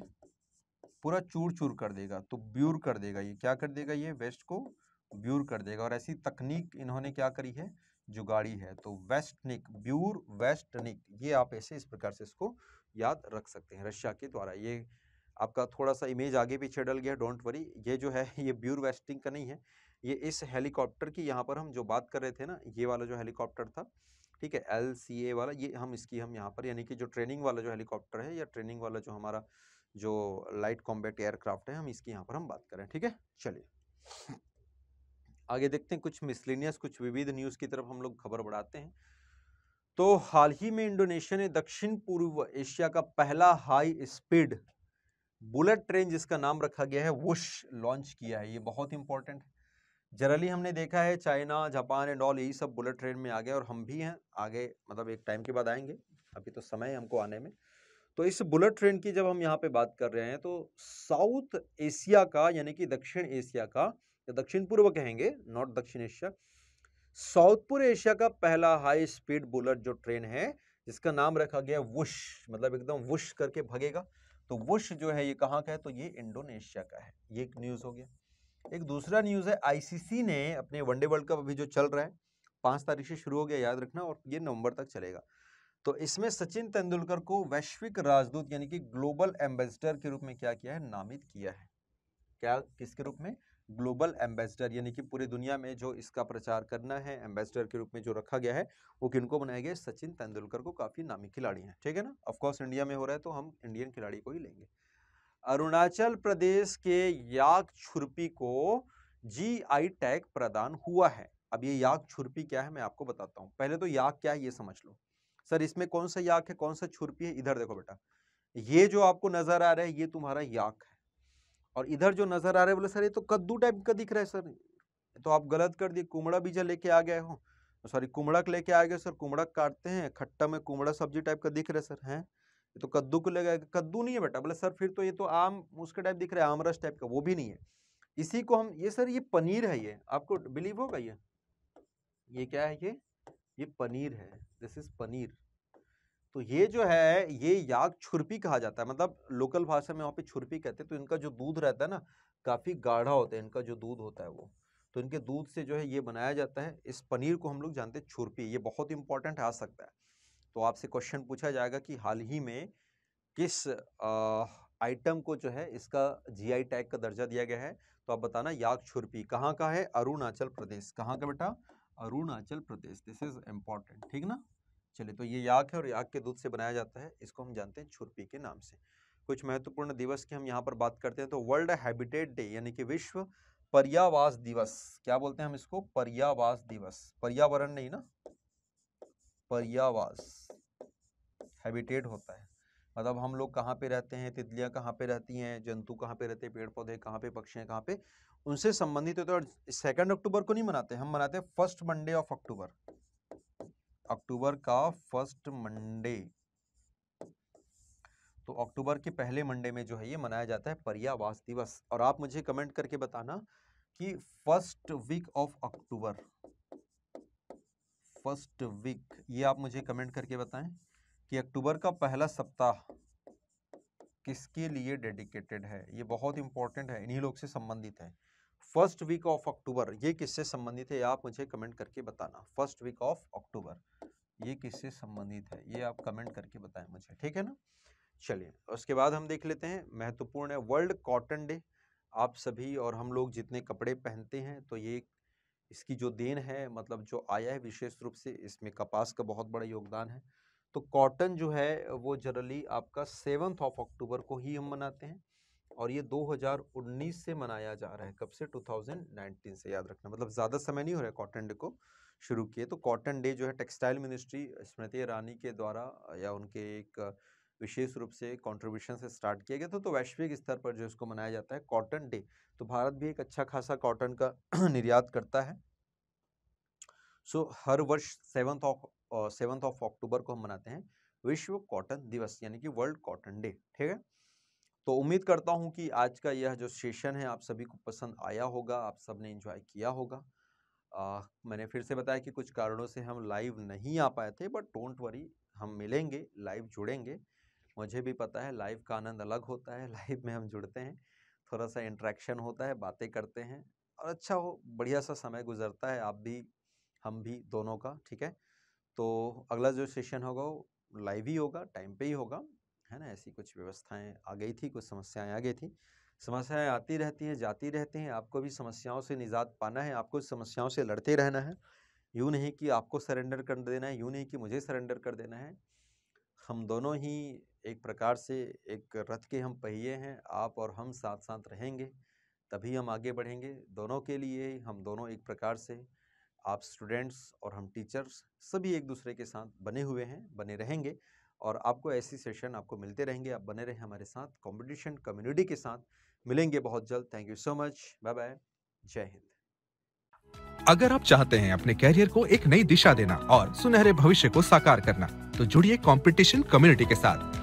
पूरा चूर चूर कर देगा तो ब्यूर कर देगा ये क्या कर देगा ये वेस्ट को ब्यूर कर देगा और ऐसी तकनीक इन्होंने क्या करी है जुगाड़ी है तो वेस्टनिक ब्यूर वेस्टनिक ये आप ऐसे इस प्रकार से इसको याद रख सकते हैं रशिया के द्वारा ये आपका थोड़ा सा इमेज आगे पीछे डल गया डोंट वरी ये जो है ये ब्यूर वेस्टिंग का नहीं है ये इस हेलीकॉप्टर की यहाँ पर हम जो बात कर रहे थे ना ये वाला जो हेलीकॉप्टर था ठीक है एल सी ए वाला ये हम इसकी हम यहाँ पर यानी कि जो ट्रेनिंग वाला जो हेलीकॉप्टर है या ट्रेनिंग वाला जो हमारा जो लाइट कॉम्बैट एयरक्राफ्ट है हम इसकी यहाँ पर हम बात करें ठीक है चलिए आगे देखते हैं कुछ मिसलिनियस कुछ विविध न्यूज़ की तरफ हम लोग खबर बढ़ाते हैं तो हाल ही में इंडोनेशिया ने दक्षिण पूर्व एशिया का पहला हाई स्पीड बुलेट ट्रेन जिसका नाम रखा गया है वुश लॉन्च किया है ये बहुत इंपॉर्टेंट है जनरली हमने देखा है चाइना जापान एंड ऑल यही सब बुलेट ट्रेन में आ गए और हम भी हैं आगे मतलब एक टाइम के बाद आएंगे अभी तो समय है हमको आने में तो इस बुलेट ट्रेन की जब हम यहाँ पे बात कर रहे हैं तो साउथ एशिया का यानी कि दक्षिण एशिया का या दक्षिण पूर्व कहेंगे नॉर्थ दक्षिण एशिया साउथ पूर्व एशिया का पहला हाई स्पीड बुलेट जो ट्रेन है जिसका नाम रखा गया वुश मतलब एकदम वुश करके भगेगा तो वुश जो है ये कहाँ का है तो ये इंडोनेशिया का है ये एक न्यूज़ हो गया एक दूसरा न्यूज़ है आईसीसी ने अपने वनडे वर्ल्ड कप अभी जो चल रहा है पाँच तारीख से शुरू हो गया याद रखना और ये नवंबर तक चलेगा तो इसमें सचिन तेंदुलकर को वैश्विक राजदूत यानी कि ग्लोबल एम्बेसडर के रूप में क्या किया है नामित किया है क्या किसके रूप में ग्लोबल एम्बेसडर यानी कि पूरी दुनिया में जो इसका प्रचार करना है एम्बेसडर के रूप में जो रखा गया है वो किनको बनाया गया सचिन तेंदुलकर को काफ़ी नामी खिलाड़ी हैं ठीक है ना ऑफकोर्स इंडिया में हो रहा है तो हम इंडियन खिलाड़ी को ही लेंगे अरुणाचल प्रदेश के याक छुरपी को जीआई टैग प्रदान हुआ है अब ये याक छुरपी क्या है मैं आपको बताता हूँ पहले तो याक क्या है ये समझ लो सर इसमें कौन सा याक है कौन सा छुरपी है इधर देखो बेटा ये जो आपको नजर आ रहा है ये तुम्हारा याक है और इधर जो नजर आ रहा है बोले सर ये तो कद्दू टाइप का दिख रहा है सर तो आप गलत कर दिए कुमड़ा बीजा लेके आ गए हो सॉरी कुमड़क लेके आ गए सर कुमड़क काटते हैं खट्टा में कुमड़ा सब्जी टाइप का दिख रहा है सर हैं ये तो कद्दू को लेगा कद्दू नहीं है बेटा बोले सर फिर तो ये तो आम उसका टाइप दिख रहा है आमरस टाइप का वो भी नहीं है इसी को हम ये सर ये पनीर है ये आपको बिलीव होगा ये ये क्या है ये ये पनीर है दिस इज पनीर तो ये जो है ये याग छुरपी कहा जाता है मतलब लोकल भाषा में वहाँ पे छुरपी कहते हैं तो इनका जो दूध रहता है ना काफ़ी गाढ़ा होता है इनका जो दूध होता है वो तो इनके दूध से जो है ये बनाया जाता है इस पनीर को हम लोग जानते हैं छुरपी ये बहुत इंपॉर्टेंट आ सकता है तो आपसे क्वेश्चन पूछा जाएगा कि हाल ही में किस आइटम को जो है इसका जीआई टैग का दर्जा दिया गया है तो आप बताना याक छुरपी कहाँ का है अरुणाचल प्रदेश कहाँ का बेटा Arunachal Pradesh this is important ठीक ना चलिए तो ये याक है और याक के दूध से बनाया जाता है इसको हम जानते हैं छुरपी के नाम से कुछ महत्वपूर्ण दिवस की हम यहाँ पर बात करते हैं तो वर्ल्ड हैबिटेट डे यानी कि विश्व पर्यावास दिवस क्या बोलते हैं हम इसको पर्यावास दिवस पर्यावरण नहीं ना पर्यावास हैबिटेट होता है मतलब हम लोग कहाँ पे रहते हैं तितलियाँ कहाँ पे रहती हैं जंतु कहाँ पे रहते हैं पेड़ पौधे कहाँ पे पक्षी हैं कहाँ पे उनसे संबंधित होते हैं और सेकेंड अक्टूबर को नहीं मनाते हम मनाते हैं first Monday of October October का फर्स्ट मंडे तो अक्टूबर के पहले मंडे में जो है ये मनाया जाता है पर्यावास दिवस और आप मुझे कमेंट करके बताना कि first week of October first week ये आप मुझे कमेंट करके बताएं कि अक्टूबर का पहला सप्ताह किसके लिए डेडिकेटेड है ये बहुत इंपॉर्टेंट है इन्हीं लोग से संबंधित है फर्स्ट वीक ऑफ अक्टूबर ये किससे संबंधित है आप मुझे कमेंट करके बताना फर्स्ट वीक ऑफ अक्टूबर ये किससे संबंधित है ये आप कमेंट करके बताएं मुझे ठीक है ना चलिए उसके बाद हम देख लेते हैं महत्वपूर्ण है वर्ल्ड कॉटन डे आप सभी और हम लोग जितने कपड़े पहनते हैं तो ये इसकी जो देन है मतलब जो आया है विशेष रूप से इसमें कपास का बहुत बड़ा योगदान है तो कॉटन जो है वो जनरली आपका सेवन्थ ऑफ अक्टूबर को ही हम मनाते हैं और ये 2019 से मनाया जा रहा है कब से 2019 से याद रखना मतलब ज़्यादा समय नहीं हो रहा है कॉटन डे को शुरू किए तो कॉटन डे जो है टेक्सटाइल मिनिस्ट्री स्मृति ईरानी के द्वारा या उनके एक विशेष रूप से कॉन्ट्रीब्यूशन से स्टार्ट किया गया था तो वैश्विक स्तर पर जो इसको मनाया जाता है कॉटन डे तो भारत भी एक अच्छा खासा कॉटन का निर्यात करता है सो so, हर वर्ष seventh of seventh of October को हम मनाते हैं विश्व कॉटन दिवस यानी कि वर्ल्ड कॉटन डे ठीक है तो उम्मीद करता हूँ कि आज का यह जो सेशन है आप सभी को पसंद आया होगा आप सब ने इंजॉय किया होगा आ, मैंने फिर से बताया कि कुछ कारणों से हम लाइव नहीं आ पाए थे बट डोंट वरी हम मिलेंगे लाइव जुड़ेंगे मुझे भी पता है लाइव का आनंद अलग होता है लाइव में हम जुड़ते हैं थोड़ा सा इंट्रैक्शन होता है बातें करते हैं और अच्छा हो बढ़िया सा समय गुजरता है आप भी हम भी दोनों का ठीक है तो अगला जो सेशन होगा वो लाइव ही होगा टाइम पे ही होगा है ना ऐसी कुछ व्यवस्थाएं आ गई थी कुछ समस्याएं आ गई थी समस्याएं आती रहती हैं जाती रहती हैं आपको भी समस्याओं से निजात पाना है आपको समस्याओं से लड़ते रहना है यूँ नहीं कि आपको सरेंडर कर देना है यूँ नहीं कि मुझे सरेंडर कर देना है हम दोनों ही एक प्रकार से एक रथ के हम पहिए हैं आप और हम साथ साथ रहेंगे तभी हम आगे बढ़ेंगे दोनों के लिए हम दोनों एक प्रकार से आप स्टूडेंट्स और हम टीचर्स सभी एक दूसरे के साथ बने हुए हैं बने रहेंगे और आपको ऐसी सेशन आपको मिलते रहेंगे आप बने रहें हमारे साथ कॉम्पिटिशन कम्युनिटी के साथ मिलेंगे बहुत जल्द thank you so much bye bye जय हिंद अगर आप चाहते हैं अपने कैरियर को एक नई दिशा देना और सुनहरे भविष्य को साकार करना तो जुड़िए कंपटीशन कम्युनिटी के साथ